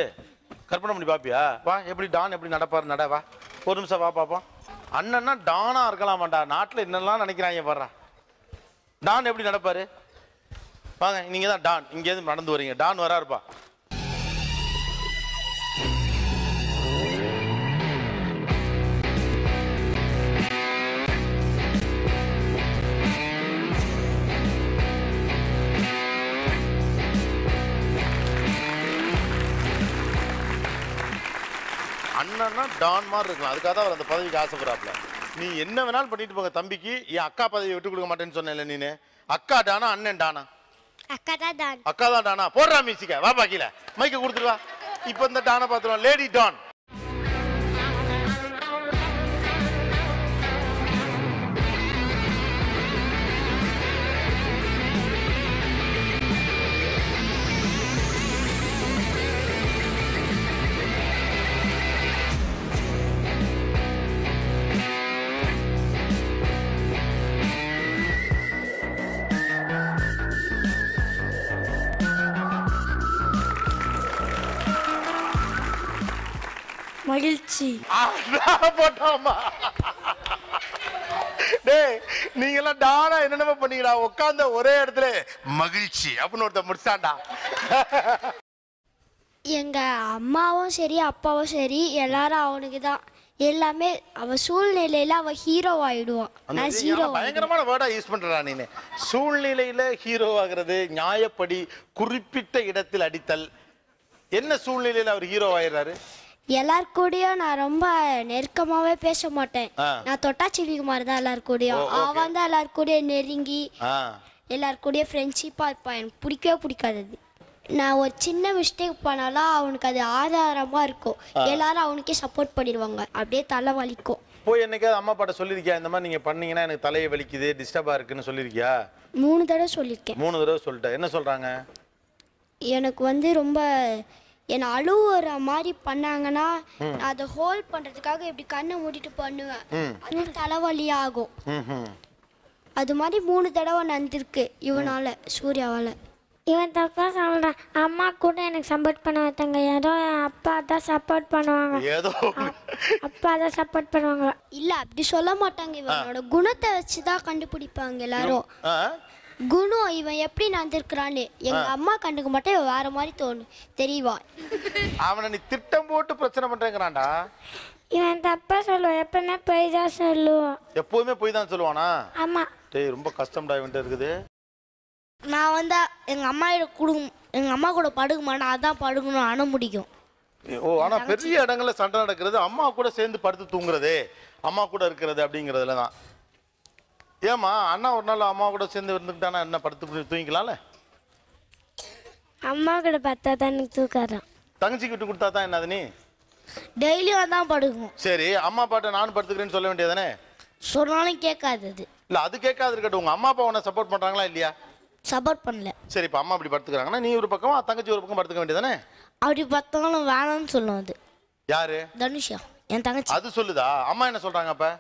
கற்பனை பண்ணி பாப்பியா வா எப்படி டான் எப்படி நடப்பாரு நடவா ஒரு நிமிஷம் வா பாப்போம் அண்ணன்னா டானா மாட்டா நாட்டில் என்னெல்லாம் நினைக்கிறாங்க பாடுறான் டான் எப்படி நடப்பாரு வாங்க நீங்க தான் டான் இங்கேருந்து நடந்து வரீங்க டான் வரா இருப்பா அண்ணன்னா டான் மாதிரி இருக்கலாம் அதுக்காக தான் அவர் அந்த பதவிக்கு ஆசைப்படுறாப்ல நீ என்ன வேணாலும் பண்ணிட்டு போங்க தம்பிக்கு என் அக்கா பதவியை விட்டு கொடுக்க மாட்டேன்னு சொன்னேன்ல நீனு அக்கா டானா அண்ணன் டானா அக்கா தான் அக்கா தான் டானா போடுறா மியூசிக்க வா பாக்கில மைக்க கொடுத்துருவா இப்போ இந்த டானா பாத்துருவா லேடி டான் போச்சு போட்டாமா டேய் நீங்கெல்லாம் டானா என்னென்ன பண்ணிக்கிறா உட்காந்த ஒரே இடத்துல மகிழ்ச்சி அப்படின்னு ஒருத்த முடிச்சாண்டா எங்க அம்மாவும் சரி அப்பாவும் சரி எல்லாரும் அவனுக்கு தான் எல்லாமே அவ சூழ்நிலையில அவ ஹீரோ ஆயிடுவான் நான் ஹீரோ பயங்கரமான வேர்டா யூஸ் பண்றா நீனு சூழ்நிலையில ஹீரோ ஆகிறது நியாயப்படி குறிப்பிட்ட இடத்தில் அடித்தல் என்ன சூழ்நிலையில அவர் ஹீரோ ஆயிடுறாரு எல்லார் கூடயும் நான் ரொம்ப நெருக்கமாவே பேச மாட்டேன் நான் தொட்டா செல்விக்கு தான் எல்லார் கூடயும் அவன் தான் எல்லார் கூடயும் நெருங்கி எல்லார் கூடயும் ஃப்ரெண்ட்ஷிப்பா இருப்பான் எனக்கு பிடிக்கவே பிடிக்காது நான் ஒரு சின்ன மிஸ்டேக் பண்ணாலும் அவனுக்கு அது ஆதாரமா இருக்கும் எல்லாரும் அவனுக்கே சப்போர்ட் பண்ணிடுவாங்க அப்படியே தலை வலிக்கும் போய் என்னைக்காவது அம்மா பாட்ட சொல்லியிருக்கியா இந்த மாதிரி நீங்கள் பண்ணீங்கன்னா எனக்கு தலையை வலிக்குது டிஸ்டர்பாக இருக்குன்னு சொல்லிருக்கியா மூணு தடவை சொல்லியிருக்கேன் மூணு தடவை சொல்லிட்டேன் என்ன சொல்கிறாங்க எனக்கு வந்து ரொம்ப என்னை அழுவுற மாதிரி பண்ணாங்கன்னா நான் அதை ஹோல்ட் பண்றதுக்காக இப்படி கண்ணை மூடிட்டு பண்ணுவேன் அது தலைவலி ஆகும் அது மாதிரி மூணு தடவை நடந்திருக்கு இவனால சூர்யாவால இவன் தப்பா சொல்றான் அம்மா கூட எனக்கு சப்போர்ட் பண்ண வைத்தாங்க ஏதோ அப்பா தான் சப்போர்ட் பண்ணுவாங்க ஏதோ அப்பா தான் சப்போர்ட் பண்ணுவாங்க இல்ல அப்படி சொல்ல மாட்டாங்க இவனோட குணத்தை வச்சுதான் கண்டுபிடிப்பாங்க எல்லாரும் குணு இவன் எப்படி நடந்திருக்கிறான்னு எங்க அம்மா கண்ணுக்கு மட்டும் இவன் வேற மாதிரி தோணும் தெரியவா அவனை நீ திட்டம் போட்டு பிரச்சனை பண்றேங்கிறான்டா இவன் தப்பா சொல்லுவான் எப்பவுமே பொய் தான் சொல்லுவான் எப்பவுமே போய் தான் சொல்லுவானா ஆமா டேய் ரொம்ப கஷ்டம்டா இவன்ட்ட இருக்குது நான் வந்து எங்க அம்மா குடுங்க எங்க அம்மா கூட படுக்குமானா அதான் படுக்கணும் அண முடிக்கும் ஓ ஆனா பெரிய இடங்கள்ல சண்டை நடக்கிறது அம்மா கூட சேர்ந்து படுத்து தூங்குறது அம்மா கூட இருக்கிறது அப்படிங்கறதுல தான் ஏம்மா அண்ணா ஒரு நாள் அம்மா கூட சேர்ந்து இருந்துக்கிட்டானா என்ன படுத்து தூங்கிக்கலாம்ல அம்மா கூட பார்த்தா தான் எனக்கு தூக்காதான் தங்கச்சிக்கு விட்டு கொடுத்தா தான் என்னது நீ டெய்லியும் தான் படுக்கும் சரி அம்மா பாட்ட நானும் படுத்துக்கிறேன்னு சொல்ல வேண்டியதானே சொன்னாலும் கேட்காது அது இல்ல அது கேட்காது இருக்கட்டும் உங்க அம்மா அப்பா உன்ன சப்போர்ட் பண்றாங்களா இல்லையா சப்போர்ட் பண்ணல சரி இப்ப அம்மா அப்படி படுத்துக்கிறாங்கன்னா நீ ஒரு பக்கம் தங்கச்சி ஒரு பக்கம் படுத்துக்க வேண்டியதானே அப்படி பார்த்தாலும் வேணாம்னு சொல்லும் அது யாரு தனுஷா என் தங்கச்சி அது சொல்லுதா அம்மா என்ன சொல்றாங்க அப்போ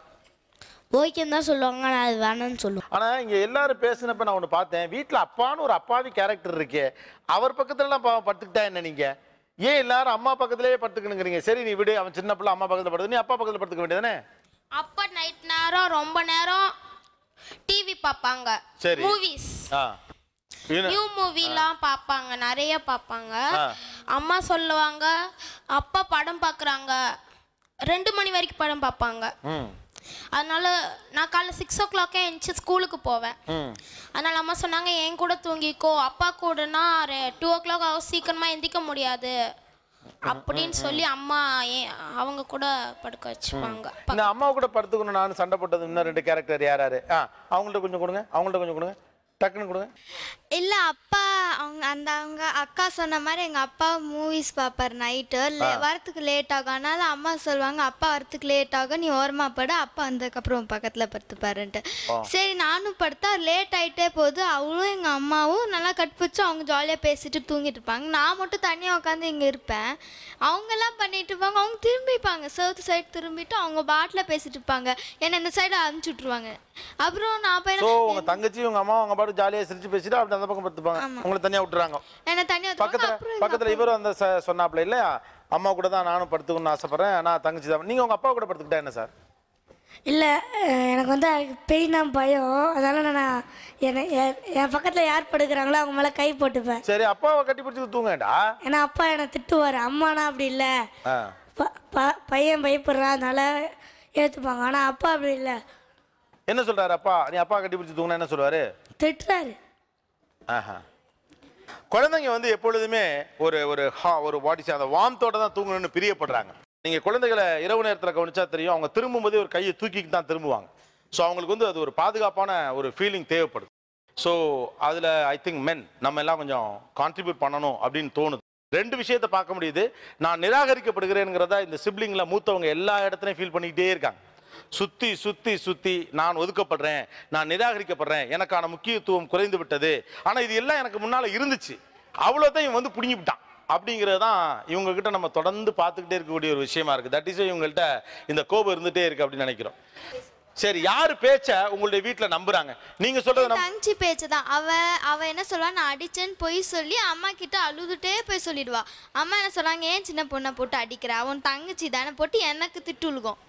ஓகேன்னு தான் சொல்லுவாங்க நான் அது வேணாம்னு சொல்லுவேன் ஆனால் இங்கே எல்லாரும் பேசினப்ப நான் ஒன்று பார்த்தேன் வீட்டில் அப்பான்னு ஒரு அப்பாவி கேரக்டர் இருக்கே அவர் பக்கத்துலலாம் பாவம் படுத்துக்கிட்டா என்ன நீங்கள் ஏன் எல்லாரும் அம்மா பக்கத்துலேயே படுத்துக்கணுங்கிறீங்க சரி நீ விடு அவன் சின்ன பிள்ளை அம்மா பக்கத்தில் படுத்து நீ அப்பா பக்கத்தில் படுத்துக்க வேண்டியதானே அப்பா நைட் நேரம் ரொம்ப நேரம் டிவி பார்ப்பாங்க சரி மூவிஸ் நியூ மூவிலாம் பார்ப்பாங்க நிறைய பார்ப்பாங்க அம்மா சொல்லுவாங்க அப்பா படம் பார்க்குறாங்க ரெண்டு மணி வரைக்கும் படம் பார்ப்பாங்க அதனால நான் காலைல சிக்ஸ் ஓ கிளாக்கே எழுந்துச்சு ஸ்கூலுக்கு போவேன் அதனால அம்மா சொன்னாங்க என் கூட தூங்கிக்கோ அப்பா கூடனா டூ ஓ கிளாக் ஆகும் சீக்கிரமா எந்திக்க முடியாது அப்படின்னு சொல்லி அம்மா அவங்க கூட படுக்க வச்சுப்பாங்க இந்த அம்மா கூட படுத்துக்கணும் நான் சண்டை போட்டது இன்னும் ரெண்டு கேரக்டர் யாராரு அவங்கள்ட்ட கொஞ்சம் கொடுங்க அவங்கள்ட்ட கொஞ்சம் கொடுங்க டக்குன்னு கொடுங்க இல்லை அப்பா அவங்க அந்த அவங்க அக்கா சொன்ன மாதிரி எங்கள் அப்பா மூவிஸ் பார்ப்பார் நைட்டு வரத்துக்கு லேட் ஆகும் அதனால அம்மா சொல்லுவாங்க அப்பா வரத்துக்கு லேட் ஆகும் நீ ஓரமா படு அப்பா வந்ததுக்கப்புறம் பக்கத்தில் படுத்துப்பாருன்ட்டு சரி நானும் படுத்தா லேட் ஆகிட்டே போகுது அவளும் எங்கள் அம்மாவும் நல்லா கட்டுப்பிடிச்சு அவங்க ஜாலியாக பேசிட்டு தூங்கிட்டு இருப்பாங்க நான் மட்டும் தனியாக உட்காந்து இங்கே இருப்பேன் அவங்கெல்லாம் பண்ணிட்டு இருப்பாங்க அவங்க திரும்பிப்பாங்க சவுத்து சைடு திரும்பிட்டு அவங்க பாட்டில் பேசிட்டு இருப்பாங்க ஏன்னா இந்த சைடு அனுப்பிச்சு விட்ருவாங்க அப்புறம் நான் போய் உங்கள் தங்கச்சி உங்கள் அம்மா உங்கள் பாட்டு ஜாலியாக சிரிச்சு பேசிட்டு அப்படி அந்த பக்கம் பார்த்துப்பாங்க உங்களை தனியா விட்டுறாங்க என்ன தனியா பக்கத்துல பக்கத்துல இவரும் அந்த சொன்னாப்ல இல்லையா அம்மா கூட தான் நானும் படுத்துக்கணும்னு ஆசைப்படுறேன் நான் தங்கச்சி தான் நீங்க உங்க அப்பா கூட படுத்துக்கிட்டா என்ன சார் இல்லை எனக்கு வந்து பெயினா பயம் அதனால நான் என்ன என் பக்கத்தில் யார் படுக்கிறாங்களோ அவங்க மேலே கை போட்டுப்பேன் சரி அப்பாவை கட்டி பிடிச்சி தூங்கடா ஏன்னா அப்பா என்னை திட்டுவாரு அம்மானா அப்படி இல்லை பையன் பயப்படுறான் அதனால ஏற்றுப்பாங்க ஆனா அப்பா அப்படி இல்லை என்ன சொல்றாரு அப்பா நீ அப்பா கட்டி பிடிச்சி தூங்கினா என்ன சொல்லுவார் திட்டுறாரு குழந்தைங்க வந்து எப்பொழுதுமே ஒரு ஒரு ஹா ஒரு வாடிஸ் அந்த வாம்தோட தான் தூங்கணும்னு பிரியப்படுறாங்க நீங்கள் குழந்தைகளை இரவு நேரத்தில் கவனிச்சா தெரியும் அவங்க திரும்பும்போதே ஒரு கையை தூக்கிட்டு தான் திரும்புவாங்க ஸோ அவங்களுக்கு வந்து அது ஒரு பாதுகாப்பான ஒரு ஃபீலிங் தேவைப்படுது ஸோ அதில் ஐ திங்க் மென் நம்ம எல்லாம் கொஞ்சம் கான்ட்ரிபியூட் பண்ணணும் அப்படின்னு தோணுது ரெண்டு விஷயத்தை பார்க்க முடியுது நான் நிராகரிக்கப்படுகிறேங்கிறதா இந்த சிப்ளிங்கில் மூத்தவங்க எல்லா இடத்துலையும் ஃபீல் பண்ணிக்கிட்டே இருக்காங்க சுத்தி சுத்தி சுத்தி நான் ஒதுக்கப்படுறேன் நான் நிராகரிக்கப்படுறேன் எனக்கான முக்கியத்துவம் குறைந்து விட்டது ஆனால் இது எல்லாம் எனக்கு முன்னால் இருந்துச்சு அவ்வளோதான் இவன் வந்து விட்டான் அப்படிங்கிறது தான் இவங்ககிட்ட நம்ம தொடர்ந்து பார்த்துக்கிட்டே இருக்கக்கூடிய ஒரு விஷயமா இருக்குது தட் இஸ் இவங்கள்ட்ட இந்த கோபம் இருந்துகிட்டே இருக்கு அப்படின்னு நினைக்கிறோம் சரி யாரு பேச்ச உங்களுடைய வீட்டுல நம்புறாங்க நீங்க சொல்றது தங்கச்சி பேச்சதான் அவ அவ என்ன சொல்லுவா நான் அடிச்சேன்னு போய் சொல்லி அம்மா கிட்ட அழுதுட்டே போய் சொல்லிடுவா அம்மா என்ன சொல்றாங்க ஏன் சின்ன பொண்ணை போட்டு அடிக்கிற அவன் தங்கச்சி தானே போட்டு எனக்கு திட்டு உழுகும்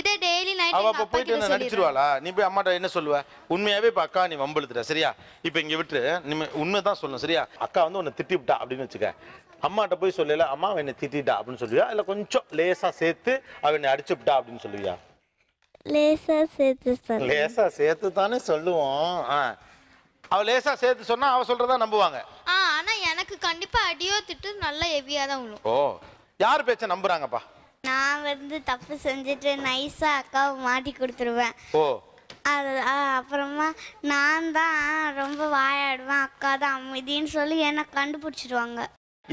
இதே டெய்லி நைட் அவ அப்ப போயிட்டு வந்து நடிச்சிருவாளா நீ போய் அம்மாட்ட என்ன சொல்லுவ உண்மையாவே இப்ப அக்கா நீ வம்பழுத்துற சரியா இப்ப இங்க விட்டு நீ உண்மைதான் சொல்லணும் சரியா அக்கா வந்து உன்னை விட்டா அப்படின்னு வச்சுக்க அம்மாட்ட போய் சொல்லல அம்மா என்னை திட்டிட்டா அப்படின்னு சொல்லுவியா இல்ல கொஞ்சம் லேசா சேர்த்து அவ என்னை அடிச்சுப்பிட்டா அப்படின்னு சொல்லுவியா லேசா சேர்த்து லேசா சேர்த்து தானே சொல்லுவோம் அவ லேசா சேர்த்து சொன்னா அவ சொல்றதா நம்புவாங்க ஆனா எனக்கு கண்டிப்பா அடியோ திட்டு நல்லா ஹெவியா தான் ஓ யார் பேச்ச நம்புறாங்கப்பா நான் வந்து தப்பு செஞ்சுட்டு நைஸாக அக்காவை மாட்டி கொடுத்துருவேன் ஓ அது அப்புறமா நான் தான் ரொம்ப வாயாடுவேன் அக்கா தான் அமைதின்னு சொல்லி என்னை கண்டுபிடிச்சிடுவாங்க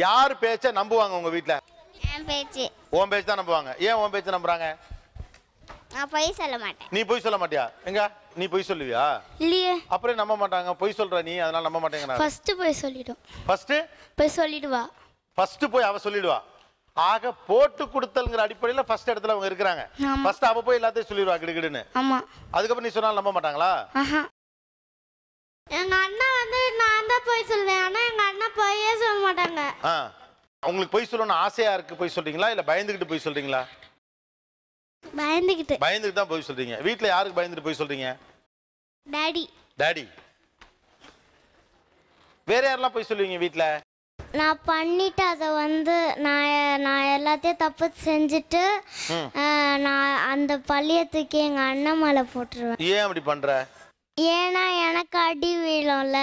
யார் பேச்ச நம்புவாங்க உங்க வீட்ல என் பேச்சு உன் பேச்சு தான் நம்புவாங்க ஏன் உன் பேச்ச நம்புறாங்க நான் பொய் சொல்ல மாட்டேன் நீ பொய் சொல்ல மாட்டியா எங்க நீ பொய் சொல்லுவியா இல்லையே அப்புறம் நம்ப மாட்டாங்க பொய் சொல்ற நீ அதனால நம்ப மாட்டேங்கிறாங்க ஃபர்ஸ்ட் போய் சொல்லிடும் ஃபர்ஸ்ட் போய் சொல்லிடுவா ஃபர்ஸ்ட் போய் அவ சொல்லிடுவா ஆக போட்டு கொடுத்தல்ங்கிற அடிப்படையில் ஃபர்ஸ்ட் இடத்துல அவங்க இருக்கிறாங்க ஃபர்ஸ்ட் அவ போய் எல்லாத்தையும் சொல்லிடுவா கிடுகிடுன்னு ஆமா அதுக்கப்புறம் நீ சொன்னாலும் நம்ப மாட்டாங்களா எங்க அண்ணா வந்து நான் தான் போய் சொல்வேன் ஆனா எங்க அண்ணா போயே சொல்ல மாட்டாங்க உங்களுக்கு போய் சொல்லணும் ஆசையா இருக்கு போய் சொல்றீங்களா இல்ல பயந்துகிட்டு போய் சொல்றீங்களா பயந்துகிட்டு பயந்துகிட்டு தான் போய் சொல்றீங்க வீட்ல யாருக்கு பயந்துட்டு போய் சொல்றீங்க டாடி டாடி வேற யாரெல்லாம் போய் சொல்லுவீங்க வீட்ல நான் பண்ணிட்டு அதை வந்து நான் நான் எல்லாத்தையும் தப்பு செஞ்சுட்டு நான் அந்த பள்ளியத்துக்கு எங்க அண்ணன் மலை போட்டுருவேன் ஏன் அப்படி பண்ற ஏன்னா எனக்கு அடி வீழும்ல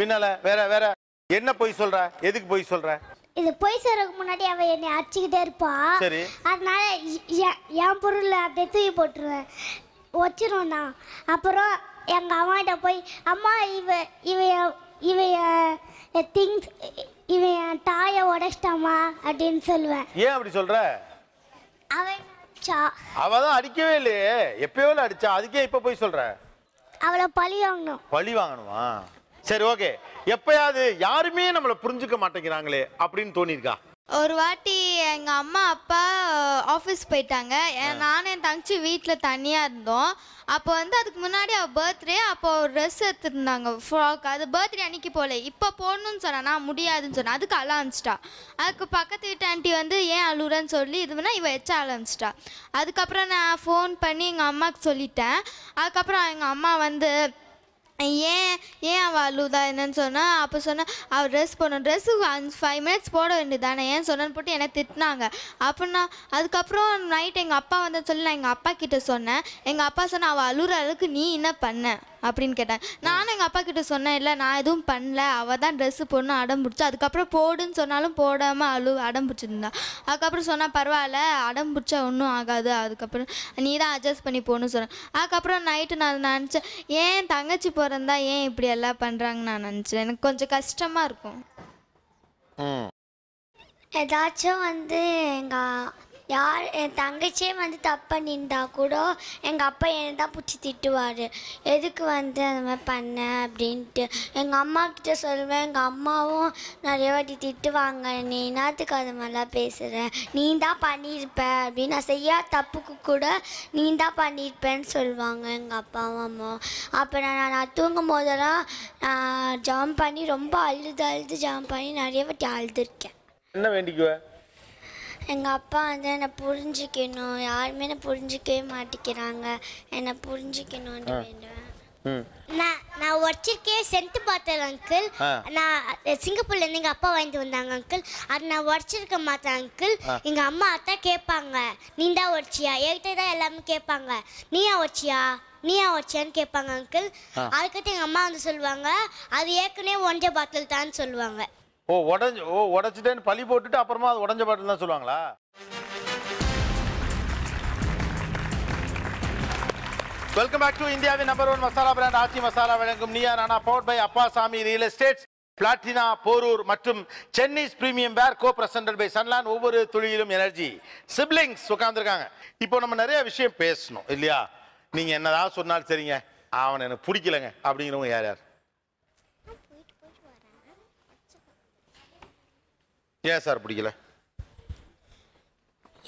பின்னால வேற வேற என்ன போய் சொல்ற எதுக்கு போய் சொல்ற இது போய் சொல்றதுக்கு முன்னாடி அவ என்னை அடிச்சுக்கிட்டே இருப்பா சரி அதனால என் பொருள் அப்படியே தூக்கி போட்டுருவேன் வச்சிருவேன் தான் அப்புறம் எங்க அம்மாட்ட போய் அம்மா இவ இவ இவ திங்ஸ் இவன் தாயை உடச்சிட்டாமா அப்படின்னு சொல்லுவேன் ஏன் அப்படி சொல்ற அவன் அவ தான் அடிக்கவே இல்லையே எப்பயோ அடிச்சா அதுக்கே இப்ப போய் சொல்ற அவளை பழி வாங்கணும் பழி வாங்கணுமா சரி ஓகே எப்பயாவது யாருமே நம்மளை புரிஞ்சுக்க மாட்டேங்கிறாங்களே அப்படின்னு தோணிருக்கா ஒரு வாட்டி எங்கள் அம்மா அப்பா ஆஃபீஸ் போயிட்டாங்க நானும் என் தங்கச்சி வீட்டில் தனியாக இருந்தோம் அப்போ வந்து அதுக்கு முன்னாடி அவள் பர்த்டே அப்போ ஒரு ட்ரெஸ் எடுத்துருந்தாங்க ஃப்ராக் அது பர்த்டே அன்னைக்கு போல இப்போ போடணும்னு சொன்னா முடியாதுன்னு சொன்னேன் அதுக்கு அழ ஆரம்பிச்சிட்டா அதுக்கு பக்கத்து வீட்டு ஆண்டி வந்து ஏன் அழுறன்னு சொல்லி இதுனா இவ எச்ச ஆரம்பிச்சிட்டா அதுக்கப்புறம் நான் ஃபோன் பண்ணி எங்கள் அம்மாவுக்கு சொல்லிட்டேன் அதுக்கப்புறம் எங்கள் அம்மா வந்து ஏன் ஏன் அவள் அழுதா என்னன்னு சொன்னால் அப்போ சொன்னால் அவள் ட்ரெஸ் போடணும் ட்ரெஸ்ஸு அஞ்சு ஃபைவ் மினிட்ஸ் போட வேண்டியது தானே ஏன் சொன்னேன்னு போட்டு என்னை திட்டினாங்க அப்படின்னா அதுக்கப்புறம் நைட் எங்கள் அப்பா வந்து சொல்லி நான் எங்கள் அப்பா கிட்டே சொன்னேன் எங்கள் அப்பா சொன்னால் அவள் அழுகிற அளவுக்கு நீ என்ன பண்ண அப்படின்னு கேட்டாங்க நானும் எங்கள் அப்பா கிட்ட சொன்னேன் இல்லை நான் எதுவும் பண்ணல அவள் தான் ட்ரெஸ்ஸு பொண்ணு அடம் பிடிச்சா அதுக்கப்புறம் போடுன்னு சொன்னாலும் போடாமல் அழு அடம் பிடிச்சிருந்தா அதுக்கப்புறம் சொன்னால் பரவாயில்ல அடம் பிடிச்சா ஒன்றும் ஆகாது அதுக்கப்புறம் நீ தான் அட்ஜஸ்ட் பண்ணி போகணும்னு சொன்னேன் அதுக்கப்புறம் நைட்டு நான் நினச்சேன் ஏன் தங்கச்சி பிறந்தா ஏன் இப்படி எல்லாம் பண்ணுறாங்கன்னு நான் நினச்சேன் எனக்கு கொஞ்சம் கஷ்டமாக இருக்கும் ஏதாச்சும் வந்து எங்கள் யார் என் தங்கச்சியே வந்து தப்பு பண்ணியிருந்தா கூட எங்கள் அப்பா என்னை தான் பிடிச்சி திட்டுவார் எதுக்கு வந்து அந்த மாதிரி பண்ண அப்படின்ட்டு எங்கள் அம்மா கிட்டே சொல்லுவேன் எங்கள் அம்மாவும் நிறைய வாட்டி திட்டுவாங்க நீ என்னத்துக்கு அது மாதிரிலாம் பேசுகிறேன் நீ தான் பண்ணியிருப்ப அப்படின்னு நான் செய்யாத தப்புக்கு கூட நீ தான் பண்ணியிருப்பேன்னு சொல்லுவாங்க எங்கள் அப்பாவும் அம்மாவும் அப்போ நான் நான் தூங்கும் போதெல்லாம் நான் ஜாம் பண்ணி ரொம்ப அழுது அழுது ஜாம் பண்ணி நிறைய வாட்டி அழுதுருக்கேன் என்ன வேண்டிக்குவேன் எங்கள் அப்பா வந்து என்னை புரிஞ்சுக்கணும் யாருமே என்னை புரிஞ்சிக்கவே மாட்டேங்கிறாங்க என்னை புரிஞ்சுக்கணும்னு வேண்டுவேன் நான் நான் உடச்சிருக்கேன் சென்த்து பாத்தல் அங்கிள் நான் சிங்கப்பூர்லேருந்து எங்கள் அப்பா வாங்கிட்டு வந்தாங்க அங்கிள் அது நான் உடச்சிருக்க மாட்டேன் அங்கிள் எங்கள் அம்மா அதான் கேட்பாங்க நீ தான் உடச்சியா என்கிட்ட தான் எல்லாமே கேட்பாங்க நீயா உடச்சியா நீயா உடச்சியான்னு கேட்பாங்க அங்கிள் அதுக்கிட்ட எங்கள் அம்மா வந்து சொல்லுவாங்க அது ஏற்கனவே ஒன்றை பாட்டில் தான் சொல்லுவாங்க ஓ உடஞ்சு ஓ உடச்சிட்டேன்னு பழி போட்டுட்டு அப்புறமா அது உடஞ்ச பாட்டுன்னு தான் சொல்லுவாங்களா வெல்கம் பேக் டு இந்தியாவின் number one masala brand Aachi masala வழங்கும் Neeya Naana power by Appasamy real estates Platina Porur மற்றும் சென்னை பிரீமியம் பேர் கோ பிரசன்டட் பை சன்லான் ஒவ்வொரு துளியிலும் எனர்ஜி சிப்ளிங்ஸ் உட்காந்துருக்காங்க இப்போ நம்ம நிறைய விஷயம் பேசணும் இல்லையா நீங்கள் என்னதான் சொன்னாலும் சரிங்க அவனை எனக்கு பிடிக்கலங்க அப்படிங்கிறவங்க யார் யார் ஏன் சார் பிடிக்கல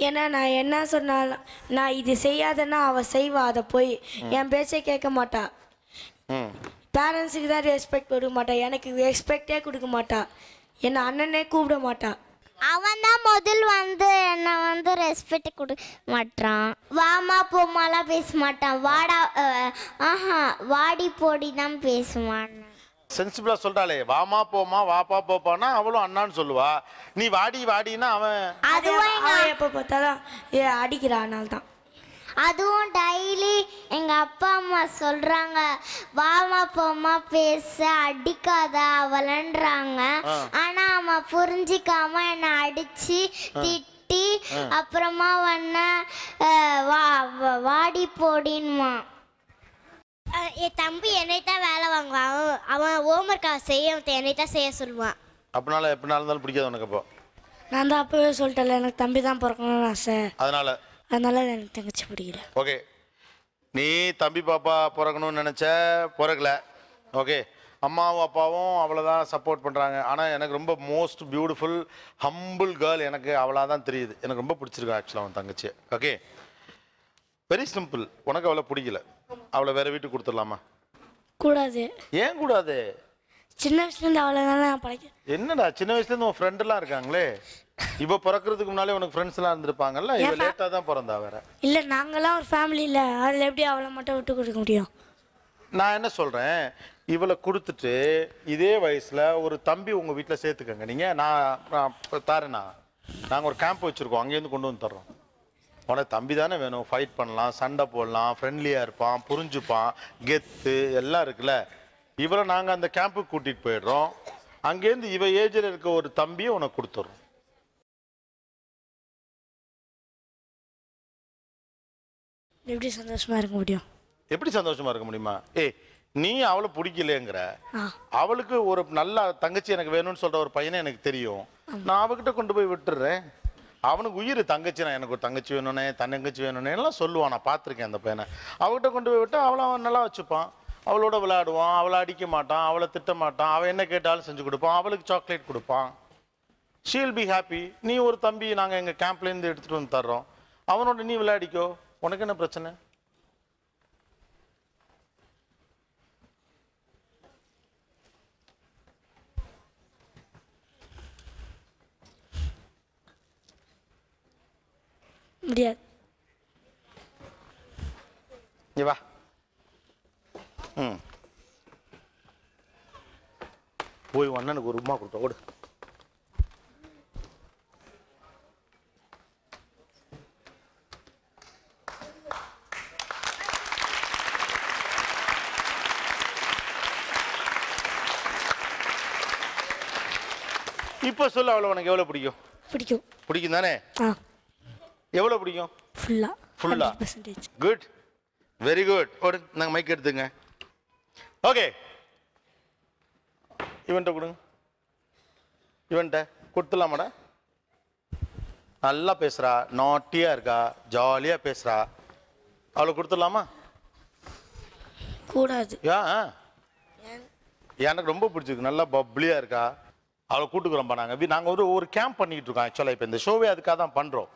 ஏன்னா நான் என்ன சொன்னாலும் நான் இது செய்யாதன்னா அவள் செய்வா அதை போய் என் பேச்சை கேட்க மாட்டா பேரண்ட்ஸுக்கு தான் ரெஸ்பெக்ட் கொடுக்க மாட்டா எனக்கு ரெஸ்பெக்டே கொடுக்க மாட்டா என்னை அண்ணனே கூப்பிட மாட்டா அவன் தான் முதல் வந்து என்னை வந்து ரெஸ்பெக்ட் கொடுக்க மாட்டான் வாமா போமாலாம் பேச மாட்டான் வாடா ஆஹா வாடி போடி தான் பேசுவான் சென்சிபிளாக சொல்றாளே வாமா போமா வாப்பா போப்பானா அவளும் அண்ணான்னு சொல்லுவா நீ வாடி வாடின்னா அவன் அவன் எப்போ பார்த்தாலும் ஏ தான் அதுவும் டெய்லி எங்கள் அப்பா அம்மா சொல்கிறாங்க வாமா போமா பேச அடிக்காத அவளன்றாங்க ஆனால் அவன் புரிஞ்சிக்காம என்னை அடித்து திட்டி அப்புறமா வண்ண வாடி போடின்மா என் தம்பி என்னை வேலை வாங்குவான் அவன் அவன் ஹோம்ஒர்க் அவன் செய்ய என்னை தான் செய்ய சொல்லுவான் அப்படினால எப்படினால இருந்தாலும் பிடிக்காது உனக்கு அப்போ நான் தான் அப்பவே சொல்லிட்டேன்ல எனக்கு தம்பி தான் பிறக்கணும்னு ஆசை அதனால அதனால எனக்கு தங்கச்சி பிடிக்கல ஓகே நீ தம்பி பாப்பா பிறக்கணும்னு நினச்ச பிறக்கல ஓகே அம்மாவும் அப்பாவும் அவளை தான் சப்போர்ட் பண்ணுறாங்க ஆனால் எனக்கு ரொம்ப மோஸ்ட் பியூட்டிஃபுல் ஹம்பிள் கேர்ள் எனக்கு அவளாக தான் தெரியுது எனக்கு ரொம்ப பிடிச்சிருக்கு ஆக்சுவலாக அவன் தங்கச்சி ஓகே வெரி சிம்பிள் உனக்கு அவ்வளோ பிடிக்கல அவளை வேற வீட்டு கொடுத்துடலாமா கூடாது ஏன் கூடாது சின்ன வயசுலேருந்து அவளை தான் நான் என்னடா சின்ன வயசுலேருந்து உன் எல்லாம் இருக்காங்களே இப்ப பிறக்கிறதுக்கு முன்னாலே உனக்கு ஃப்ரெண்ட்ஸ்லாம் இருந்திருப்பாங்கல்ல இவ லேட்டா தான் பிறந்தா வேற இல்லை நாங்களாம் ஒரு ஃபேமிலியில் அதில் எப்படி அவளை மட்டும் விட்டு கொடுக்க முடியும் நான் என்ன சொல்கிறேன் இவளை கொடுத்துட்டு இதே வயசில் ஒரு தம்பி உங்கள் வீட்டில் சேர்த்துக்கங்க நீங்கள் நான் நான் தாரேண்ணா நாங்கள் ஒரு கேம்ப் வச்சுருக்கோம் அங்கேருந்து கொண்டு வந்து தர்றோம் உனக்கு தம்பி தானே வேணும் ஃபைட் பண்ணலாம் சண்டை போடலாம் ஃப்ரெண்ட்லியாக இருப்பான் புரிஞ்சுப்பான் கெத்து எல்லாம் இருக்குல்ல இவரை நாங்கள் அந்த கேம்புக்கு கூட்டிகிட்டு போயிடுறோம் அங்கேருந்து இவ ஏஜில் இருக்க ஒரு தம்பியை உனக்கு கொடுத்துட்றோம் எப்படி சந்தோஷமா இருக்க முடியும் எப்படி சந்தோஷமா இருக்க முடியுமா ஏய் நீ அவளை பிடிக்கலங்கிற அவளுக்கு ஒரு நல்ல தங்கச்சி எனக்கு வேணும்னு சொல்ற ஒரு பையனை எனக்கு தெரியும் நான் அவகிட்ட கொண்டு போய் விட்டுறேன் அவனுக்கு உயிர் தங்கச்சி நான் எனக்கு ஒரு தங்கச்சி வேணும்னே தன்னங்கச்சி வேணும்னே எல்லாம் சொல்லுவான் நான் பார்த்துருக்கேன் அந்த பையனை அவகிட்ட கொண்டு போய் விட்டால் அவளை அவன் நல்லா வச்சுப்பான் அவளோட விளையாடுவான் அவளை அடிக்க மாட்டான் அவளை திட்ட மாட்டான் அவள் என்ன கேட்டாலும் செஞ்சு கொடுப்பான் அவளுக்கு சாக்லேட் கொடுப்பான் ஷீல் பி ஹாப்பி நீ ஒரு தம்பி நாங்கள் எங்கள் கேம்ப்லேருந்து எடுத்துகிட்டு வந்து தர்றோம் அவனோட நீ விளையாடிக்கோ உனக்கு என்ன பிரச்சனை முடியாது இங்கே வா ம் போய் அண்ணனுக்கு ஒரு உமா கொடுத்த ஓடு இப்போ சொல்லு அவ்வளோ உனக்கு எவ்வளோ பிடிக்கும் பிடிக்கும் பிடிக்கும் தானே எவ்வளோ பிடிக்கும் ஃபுல்லாக ஃபுல்லாக பர்சன்டேஜ் குட் வெரி குட் ஒரு நாங்கள் மைக் எடுத்துங்க ஓகே இவன்ட்ட கொடுங்க இவன்ட்ட கொடுத்துடலாமாடா நல்லா பேசுகிறா நாட்டியாக இருக்கா ஜாலியாக பேசுகிறா அவளை கொடுத்துடலாமா கூடாது எனக்கு ரொம்ப பிடிச்சிருக்கு நல்லா பப்ளியாக இருக்கா அவளை கூட்டுக்குறோம்ப்பா நாங்கள் நாங்கள் ஒரு ஒரு கேம்ப் பண்ணிகிட்டு இருக்கோம் ஆக்சுவலாக இப்போ இந்த ஷோவே அதுக்காக தான் பண்ணுறோம்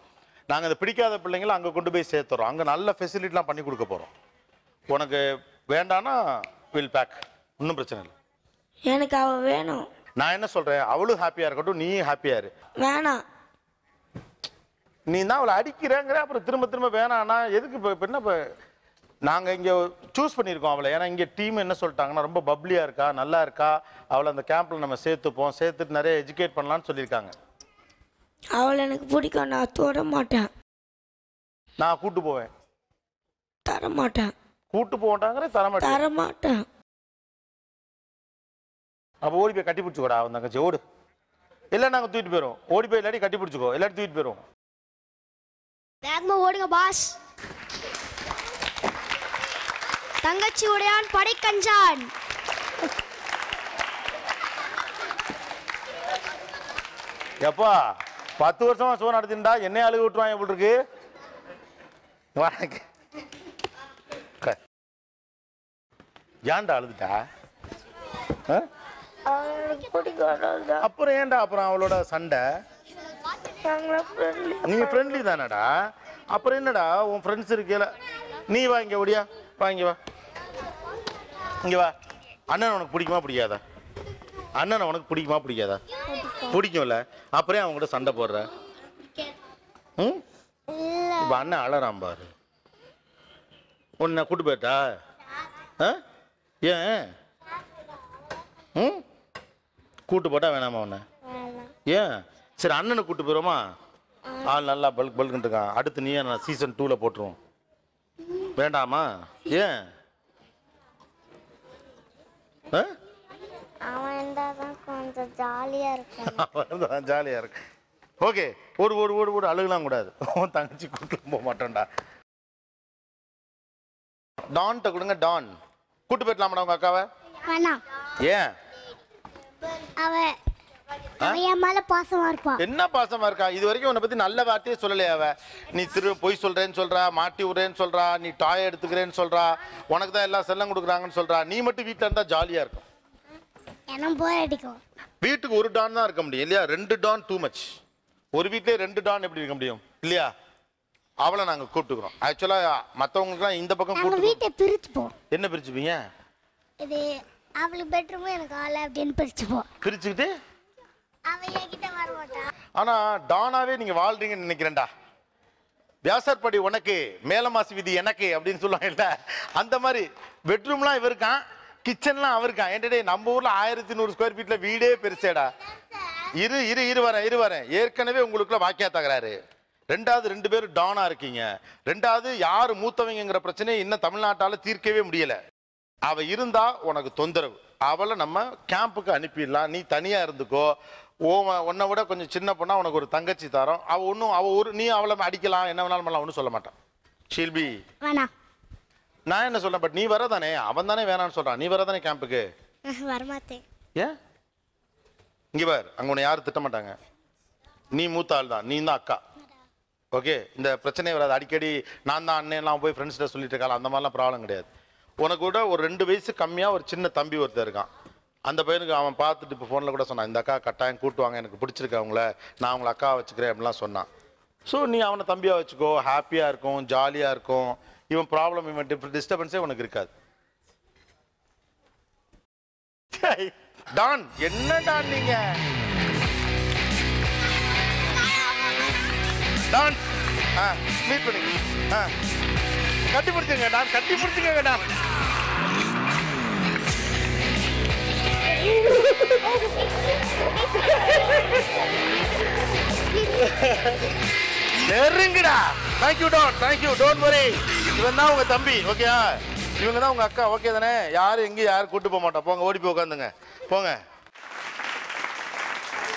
நாங்கள் அதை பிடிக்காத பிள்ளைங்களை அங்கே கொண்டு போய் சேர்த்துறோம் அங்கே நல்ல ஃபெசிலிட்டிலாம் பண்ணி கொடுக்க போகிறோம் உனக்கு வேண்டானா வில் பேக் ஒன்றும் பிரச்சனை இல்லை எனக்கு அவள் வேணும் நான் என்ன சொல்கிறேன் அவளும் ஹாப்பியாக இருக்கட்டும் நீ ஹாப்பியா இரு வேணாம் நீ தான் அவளை அடிக்கிறேங்கிற அப்புறம் திரும்ப திரும்ப வேணாம்னா எதுக்கு இப்போ இப்போ என்ன இப்போ நாங்கள் இங்கே சூஸ் பண்ணியிருக்கோம் அவளை ஏன்னா இங்கே டீம் என்ன சொல்லிட்டாங்கன்னா ரொம்ப பப்ளியாக இருக்கா நல்லா இருக்கா அவளை அந்த கேம்பில் நம்ம சேர்த்துப்போம் சேர்த்துட்டு நிறைய எஜுகேட் பண்ணலான்னு சொல்லியிருக்காங்க அவளை எனக்கு பிடிக்கும் நான் தொட மாட்டேன் நான் கூட்டு போவேன் தர மாட்டேன் கூட்டு போகட்டாங்கிற தரமாட்டேன் தர மாட்டேன் அப்போ ஓடி போய் கட்டி பிடிச்சிக்கோடா அவன் தங்கச்சி ஓடு இல்லை நாங்கள் தூக்கிட்டு போயிடும் ஓடி போய் இல்லாட்டி கட்டி பிடிச்சிக்கோ இல்லாட்டி தூக்கிட்டு போயிடும் வேகமா ஓடுங்க பாஸ் தங்கச்சி உடையான் படைக்கஞ்சான் எப்பா பத்து வருஷமா ஷோ நடத்தின்டா என்னைய அழுகு விட்டுருவாங்க எப்படி இருக்கு வணக்கம் ஏன்டா அழுதுட்டா அப்புறம் ஏன்டா அப்புறம் அவளோட சண்டை நீ ஃப்ரெண்ட்லி தானடா அப்புறம் என்னடா உன் ஃப்ரெண்ட்ஸ் இருக்கல நீ வா இங்கே ஒடியா வா வா இங்கே வா அண்ணன் உனக்கு பிடிக்குமா பிடிக்காதா அண்ணன் உனக்கு பிடிக்குமா பிடிக்காதா பிடிக்கும்ல அப்புறம் கூட சண்டை போடுற ம் இப்போ அண்ணன் அழறான் பாரு உன்னை கூட்டு போயிட்டா ஆ ஏன் ம் கூட்டு போட்டா வேணாமா உன்னை ஏன் சரி அண்ணனை கூட்டு போயிருமா ஆள் நல்லா பல்க் பல்குன்ட்டு இருக்கான் அடுத்து நீ நான் சீசன் டூவில் போட்டுருவோம் வேண்டாமா ஏன் ஆ அவன் தான் ஓகே ஒரு ஒரு ஒரு அழுகலாம் கூடாது உன் தங்கச்சி போக மாட்டோம்டா டான் கூட்டு உங்க ஏன் பாசமா என்ன பாசமா இருக்கா இது வரைக்கும் உன்னை பத்தி நல்ல வார்த்தையே சொல்லலையா அவ நீ திரு பொய் சொல்றேன்னு சொல்றா மாட்டி விடுறேன்னு சொல்றா நீ டாய் எடுத்துக்கிறேன்னு சொல்றா உனக்கு தான் எல்லாம் செல்லம் கொடுக்குறாங்கன்னு சொல்றா நீ மட்டும் வீட்டுல இருந்தா ஜாலியா இருக்கும் ஏன்னா போர் அடிக்கும் வீட்டுக்கு ஒரு டான் தான் இருக்க முடியும் இல்லையா ரெண்டு டான் டூ மச் ஒரு வீட்லயே ரெண்டு டான் எப்படி இருக்க முடியும் இல்லையா அவளை நாங்கள் கூப்பிட்டுக்கிறோம் ஆக்சுவலாக மற்றவங்களுக்குலாம் இந்த பக்கம் நாங்க வீட்டை பிரிச்சுப்போம் என்ன பிரிச்சுப்பீங்க இது அவளுக்கு பெட்ரூம் எனக்கு ஆளு அப்படின்னு பிரிச்சுப்போம் பிரிச்சுக்கிட்டு அவ என்கிட்ட வர மாட்டா ஆனா டானாவே நீங்கள் வாழ்றீங்கன்னு நினைக்கிறேன்டா வியாசர்படி உனக்கு மேலமாசி விதி எனக்கு அப்படின்னு சொல்லுவாங்கல்ல அந்த மாதிரி பெட்ரூம்லாம் இவருக்கான் கிச்சன்லாம் அவருக்கா ஏன்டே நம்ம ஊர்ல ஆயிரத்தி நூறு ஸ்கொயர் ஃபீட்ல வீடே பெருசேடா இரு இரு இரு வரேன் இரு வரேன் ஏற்கனவே உங்களுக்குள்ள வாக்கியா தகராறு ரெண்டாவது ரெண்டு பேரும் டானா இருக்கீங்க ரெண்டாவது யார் மூத்தவங்கிற பிரச்சனையை இன்னும் தமிழ்நாட்டால தீர்க்கவே முடியல அவ இருந்தா உனக்கு தொந்தரவு அவளை நம்ம கேம்புக்கு அனுப்பிடலாம் நீ தனியா இருந்துக்கோ ஓ உன்னை விட கொஞ்சம் சின்ன பொண்ணா உனக்கு ஒரு தங்கச்சி தரோம் அவ ஒன்றும் அவ ஒரு நீ அவளை அடிக்கலாம் என்ன வேணாலும் பண்ணலாம் ஒன்றும் சொல்ல மாட்டான் ஷில்பி நான் என்ன சொல்ல பட் நீ வரதானே அவன் தானே வேணாம்னு சொல்றான் நீ வரதானே கேம்புக்கு வரமாட்டேன் ஏன் இங்க பார் அங்க உன்னை யாரும் திட்ட மாட்டாங்க நீ மூத்த ஆள் தான் நீ தான் அக்கா ஓகே இந்த பிரச்சனை வராது அடிக்கடி நான் தான் அண்ணன்லாம் போய் ஃப்ரெண்ட்ஸ்கிட்ட சொல்லிட்டு இருக்காள் அந்த மாதிரிலாம் ப்ராப்ளம் கிடையாது உனக்கு கூட ஒரு ரெண்டு வயசு கம்மியாக ஒரு சின்ன தம்பி ஒருத்தர் இருக்கான் அந்த பையனுக்கு அவன் பார்த்துட்டு இப்போ ஃபோனில் கூட சொன்னான் இந்த அக்கா கட்டாயம் கூட்டுவாங்க எனக்கு பிடிச்சிருக்கு அவங்கள நான் அவங்கள அக்கா வச்சுக்கிறேன் அப்படிலாம் சொன்னான் ஸோ நீ அவனை தம்பியாக வச்சுக்கோ ஹாப்பியாக இருக்கும் ஜாலியாக இருக்கும் இவன் ப்ராப்ளம் இவன் டிஸ்டர்பன்ஸே உனக்கு இருக்காது டான் என்ன டான் நீங்க டான் ஆ மீட் பண்ணுங்க ஆ கட்டி பிடிச்சுங்க டான் கட்டி பிடிச்சுங்க டான் Ha ha ha! நெருங்குடா thank you don't thank you don't worry இவன் தான் உங்க தம்பி ஓகேயா இவங்க தான் உங்க அக்கா ஓகே தானே யாரும் எங்கேயும் யாரும் கூட்டு போக மாட்டோம் போங்க ஓடி போய் உட்காந்துங்க போங்க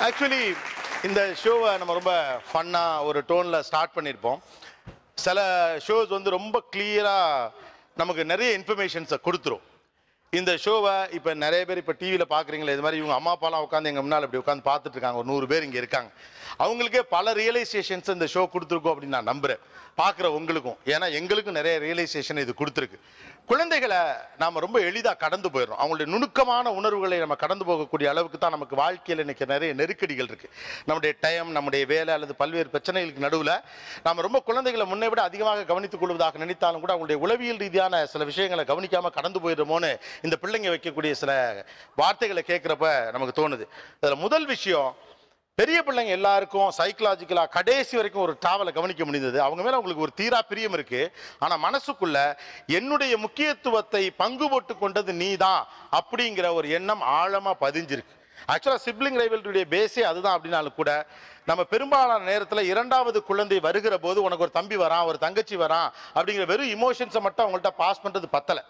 ஆக்சுவலி இந்த ஷோவை நம்ம ரொம்ப ஃபன்னாக ஒரு டோனில் ஸ்டார்ட் பண்ணியிருப்போம் சில ஷோஸ் வந்து ரொம்ப கிளியராக நமக்கு நிறைய இன்ஃபர்மேஷன்ஸை கொடுத்துரும் இந்த ஷோவை இப்போ நிறைய பேர் இப்போ டிவியில் பார்க்குறீங்களே இது மாதிரி இவங்க அம்மா அப்பாலாம் உட்காந்து எங்கள் முன்னால் இப்படி உட்காந்து பார்த்துட்ருக்காங்க ஒரு நூறு பேர் இங்கே இருக்காங்க அவங்களுக்கே பல ரியலைசேஷன்ஸ் இந்த ஷோ கொடுத்துருக்கோம் அப்படின்னு நான் நம்புகிறேன் பார்க்குற உங்களுக்கும் ஏன்னா எங்களுக்கும் நிறைய ரியலைசேஷன் இது கொடுத்துருக்கு குழந்தைகளை நாம் ரொம்ப எளிதாக கடந்து போயிடும் அவங்களுடைய நுணுக்கமான உணர்வுகளை நம்ம கடந்து போகக்கூடிய அளவுக்கு தான் நமக்கு வாழ்க்கையில் இன்றைக்கி நிறைய நெருக்கடிகள் இருக்குது நம்முடைய டைம் நம்முடைய வேலை அல்லது பல்வேறு பிரச்சனைகளுக்கு நடுவில் நாம் ரொம்ப குழந்தைகளை முன்னே விட அதிகமாக கவனித்துக் கொள்வதாக நினைத்தாலும் கூட அவங்களுடைய உளவியல் ரீதியான சில விஷயங்களை கவனிக்காமல் கடந்து போயிடுமோன்னு இந்த பிள்ளைங்க வைக்கக்கூடிய சில வார்த்தைகளை கேட்குறப்ப நமக்கு தோணுது அதில் முதல் விஷயம் பெரிய பிள்ளைங்க எல்லாருக்கும் சைக்கலாஜிக்கலாக கடைசி வரைக்கும் ஒரு ட்ராவலை கவனிக்க முடிந்தது அவங்க மேலே அவங்களுக்கு ஒரு தீரா பிரியம் இருக்கு ஆனால் மனசுக்குள்ள என்னுடைய முக்கியத்துவத்தை பங்கு போட்டு கொண்டது நீ தான் அப்படிங்கிற ஒரு எண்ணம் ஆழமாக பதிஞ்சிருக்கு ஆக்சுவலாக சிப்ளிங் ரைவல்டுடைய பேஸே அதுதான் அப்படின்னாலும் கூட நம்ம பெரும்பாலான நேரத்தில் இரண்டாவது குழந்தை வருகிற போது உனக்கு ஒரு தம்பி வரான் ஒரு தங்கச்சி வரான் அப்படிங்கிற வெறும் இமோஷன்ஸை மட்டும் அவங்கள்ட்ட பாஸ் பண்ணுறது பத்தலை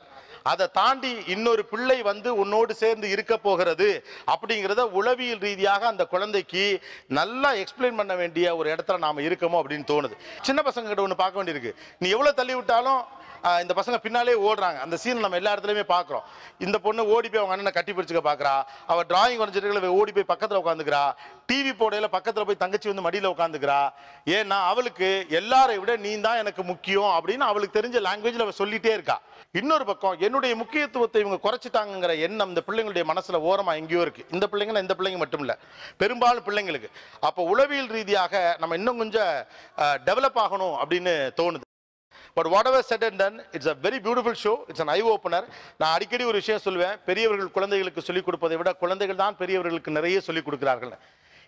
அதை தாண்டி இன்னொரு பிள்ளை வந்து உன்னோடு சேர்ந்து இருக்க போகிறது அப்படிங்கிறத உளவியல் ரீதியாக அந்த குழந்தைக்கு நல்லா எக்ஸ்பிளைன் பண்ண வேண்டிய ஒரு இடத்துல நாம் இருக்கமோ அப்படின்னு தோணுது சின்ன பசங்க கிட்ட ஒன்று பார்க்க வேண்டியிருக்கு நீ எவ்வளோ தள்ளி விட்டாலும் இந்த பசங்க பின்னாலே ஓடுறாங்க அந்த சீன் நம்ம எல்லா இடத்துலையுமே பார்க்குறோம் இந்த பொண்ணு ஓடி போய் அவங்க அண்ணனை கட்டி பிடிச்சிக்க பார்க்குறா அவள் டிராயிங் வரைஞ்சிட்டு ஓடி போய் பக்கத்தில் உட்காந்துக்கிறா டிவி போடையில் பக்கத்தில் போய் தங்கச்சி வந்து மடியில் உட்காந்துக்கிறா ஏன்னா அவளுக்கு எல்லாரை விட நீ தான் எனக்கு முக்கியம் அப்படின்னு அவளுக்கு தெரிஞ்ச லாங்குவேஜில் அவள் சொல்லிகிட்டே இருக்கா இன்னொரு பக்கம் என்னுடைய முக்கியத்துவத்தை இவங்க குறைச்சிட்டாங்கிற எண்ணம் இந்த பிள்ளைங்களுடைய மனசில் ஓரமாக எங்கேயோ இருக்குது இந்த பிள்ளைங்க இந்த பிள்ளைங்க மட்டும் இல்லை பெரும்பாலும் பிள்ளைங்களுக்கு அப்போ உளவியல் ரீதியாக நம்ம இன்னும் கொஞ்சம் டெவலப் ஆகணும் அப்படின்னு தோணுது but whatever said and done it's a very beautiful show it's an eye opener நான் அடிக்கடி ஒரு விஷயம் சொல்லுவேன் பெரியவர்கள் குழந்தைகளுக்கு சொல்லிக் கொடுப்பதை விட குழந்தைகள் தான் பெரியவர்களுக்கு நிறைய சொல்லிக் கொடுக்குறார்கள்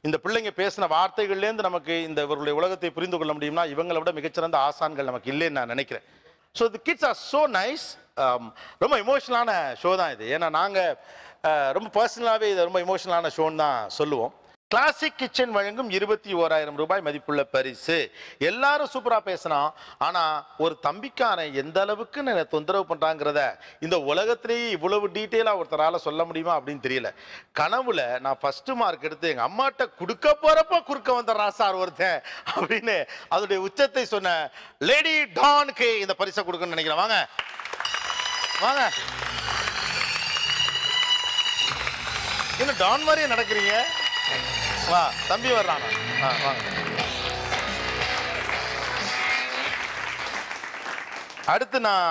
இந்த பிள்ளைங்க பேசின வார்த்தைகள்லேருந்து நமக்கு இந்த இவர்களுடைய உலகத்தை புரிந்து கொள்ள முடியும்னா இவங்களை விட மிகச்சிறந்த ஆசான்கள் நமக்கு இல்லைன்னு நான் நினைக்கிறேன் so the kids are so nice ரொம்ப இமோஷனலான ஷோ தான் இது ஏன்னா நாங்கள் uh, ரொம்ப பர்சனலாகவே இது ரொம்ப இமோஷனலான ஷோன்னு தான் சொல்லுவோம் கிளாசிக் கிச்சன் வழங்கும் இருபத்தி ஓராயிரம் ரூபாய் மதிப்புள்ள பரிசு எல்லாரும் சூப்பராக பேசினான் ஆனால் ஒரு தம்பிக்கான எந்த அளவுக்கு நான் தொந்தரவு பண்ணுறாங்கிறத இந்த உலகத்திலேயே இவ்வளவு டீட்டெயிலாக ஒருத்தரால் சொல்ல முடியுமா அப்படின்னு தெரியல கனவுல நான் ஃபஸ்ட்டு மார்க் எடுத்து எங்கள் அம்மாட்ட கொடுக்க போகிறப்போ குறுக்க வந்துடுறான் சார் ஒருத்தன் அப்படின்னு அதோடைய உச்சத்தை சொன்ன லேடி டான்கு இந்த பரிசை கொடுக்கணும்னு நினைக்கிறேன் வாங்க வாங்க என்ன டான் மாதிரியே நடக்கிறீங்க வா தம்பி வர்றானா வாங்க அடுத்து நான்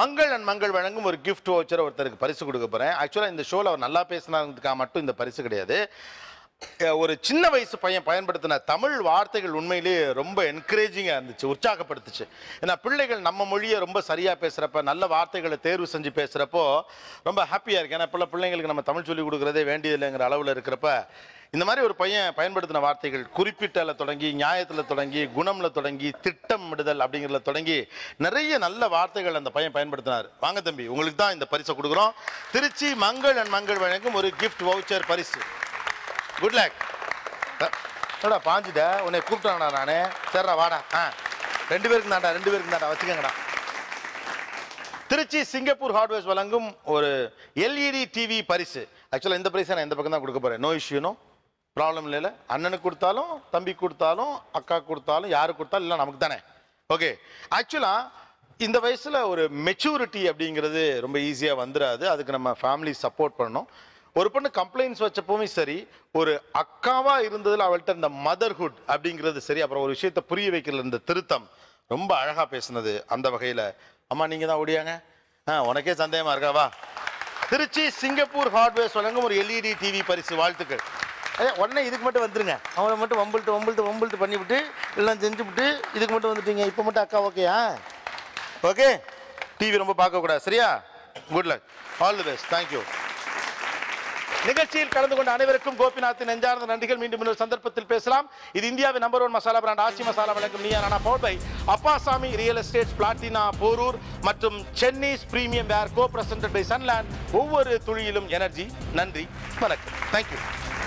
மங்கள் அண்ட் மங்கள் வழங்கும் ஒரு கிஃப்ட் வச்சர் ஒருத்தருக்கு பரிசு கொடுக்க போகிறேன் ஆக்சுவலாக இந்த ஷோவில் அவர் நல்லா பேசினாருக்காக மட்டும் இந்த பரிசு கிடையாது ஒரு சின்ன வயசு பையன் பயன்படுத்தின தமிழ் வார்த்தைகள் உண்மையிலேயே ரொம்ப என்கரேஜிங்காக இருந்துச்சு உற்சாகப்படுத்துச்சு ஏன்னா பிள்ளைகள் நம்ம மொழியை ரொம்ப சரியாக பேசுகிறப்ப நல்ல வார்த்தைகளை தேர்வு செஞ்சு பேசுகிறப்போ ரொம்ப ஹாப்பியாக இருக்கு ஏன்னா இப்போ பிள்ளைங்களுக்கு நம்ம தமிழ் சொல்லிக் கொடுக்குறதே வேண்டியதில்லைங்கிற அளவில் இருக்கிறப்ப இந்த மாதிரி ஒரு பையன் பயன்படுத்தின வார்த்தைகள் குறிப்பிட்டல தொடங்கி நியாயத்தில் தொடங்கி குணமில் தொடங்கி திட்டமிடுதல் அப்படிங்கிறத தொடங்கி நிறைய நல்ல வார்த்தைகள் அந்த பையன் பயன்படுத்தினார் வாங்க தம்பி உங்களுக்கு தான் இந்த பரிசை கொடுக்குறோம் திருச்சி மங்கள் அண்ட் மங்கள் வழங்கும் ஒரு கிஃப்ட் வவுச்சர் பரிசு குட் லக் என்னடா பாஞ்சுட்ட உன்னை கூப்பிட்டானா நானே சரிடா வாடா ஆ ரெண்டு பேருக்கு தாண்டா ரெண்டு பேருக்கு தாண்டா வச்சுக்கங்கடா திருச்சி சிங்கப்பூர் ஹார்ட்வேர்ஸ் வழங்கும் ஒரு எல்இடி டிவி பரிசு ஆக்சுவலாக இந்த பரிசை நான் எந்த பக்கம் தான் கொடுக்க போகிறேன் நோ இஷ்யூனோ ப்ராப்ளம் இல்லைல்ல அண்ணனுக்கு கொடுத்தாலும் தம்பி கொடுத்தாலும் அக்கா கொடுத்தாலும் யாருக்கு கொடுத்தாலும் இல்லை நமக்கு தானே ஓகே ஆக்சுவலாக இந்த வயசில் ஒரு மெச்சூரிட்டி அப்படிங்கிறது ரொம்ப ஈஸியாக வந்துடாது அதுக்கு நம்ம ஃபேமிலி சப்போர்ட் பண்ணணும் ஒரு பொண்ணு கம்ப்ளைண்ட்ஸ் வச்சப்பவுமே சரி ஒரு அக்காவா இருந்ததுல அவள்கிட்ட இந்த மதர்ஹுட் அப்படிங்கிறது சரி அப்புறம் ஒரு விஷயத்த புரிய வைக்கிறது இந்த திருத்தம் ரொம்ப அழகா பேசுனது அந்த வகையில அம்மா நீங்க தான் ஓடியாங்க ஆ உனக்கே சந்தேகமா இருக்காவா திருச்சி சிங்கப்பூர் ஹார்ட்வேர்ஸ் வழங்கும் ஒரு எல்இடி டிவி e பரிசு வாழ்த்துக்கள் ஏ உடனே இதுக்கு மட்டும் வந்துருங்க அவனை மட்டும் வம்பிள்ட்டு வம்பிள்ட்டு வம்பிள்ட்டு பண்ணிவிட்டு எல்லாம் செஞ்சுவிட்டு இதுக்கு மட்டும் வந்துட்டீங்க இப்போ மட்டும் அக்கா ஓகேயா ஓகே டிவி ரொம்ப பார்க்கக்கூடாது சரியா good luck all the best thank you நிகழ்ச்சியில் கலந்து கொண்ட அனைவருக்கும் கோபிநாத் நெஞ்சார்ந்த நன்றிகள் மீண்டும் இன்னொரு சந்தர்ப்பத்தில் பேசலாம் இது இந்தியாவின் நம்பர் ஒன் மசாலா பிராண்ட் ஆசி மசாலா வழங்கும் Neeya Naana power Appasamy real estate Platina Porur மற்றும் Chennai premium wear co present by Sunland ஒவ்வொரு துளியிலும் எனர்ஜி நன்றி வணக்கம் தேங்க்யூ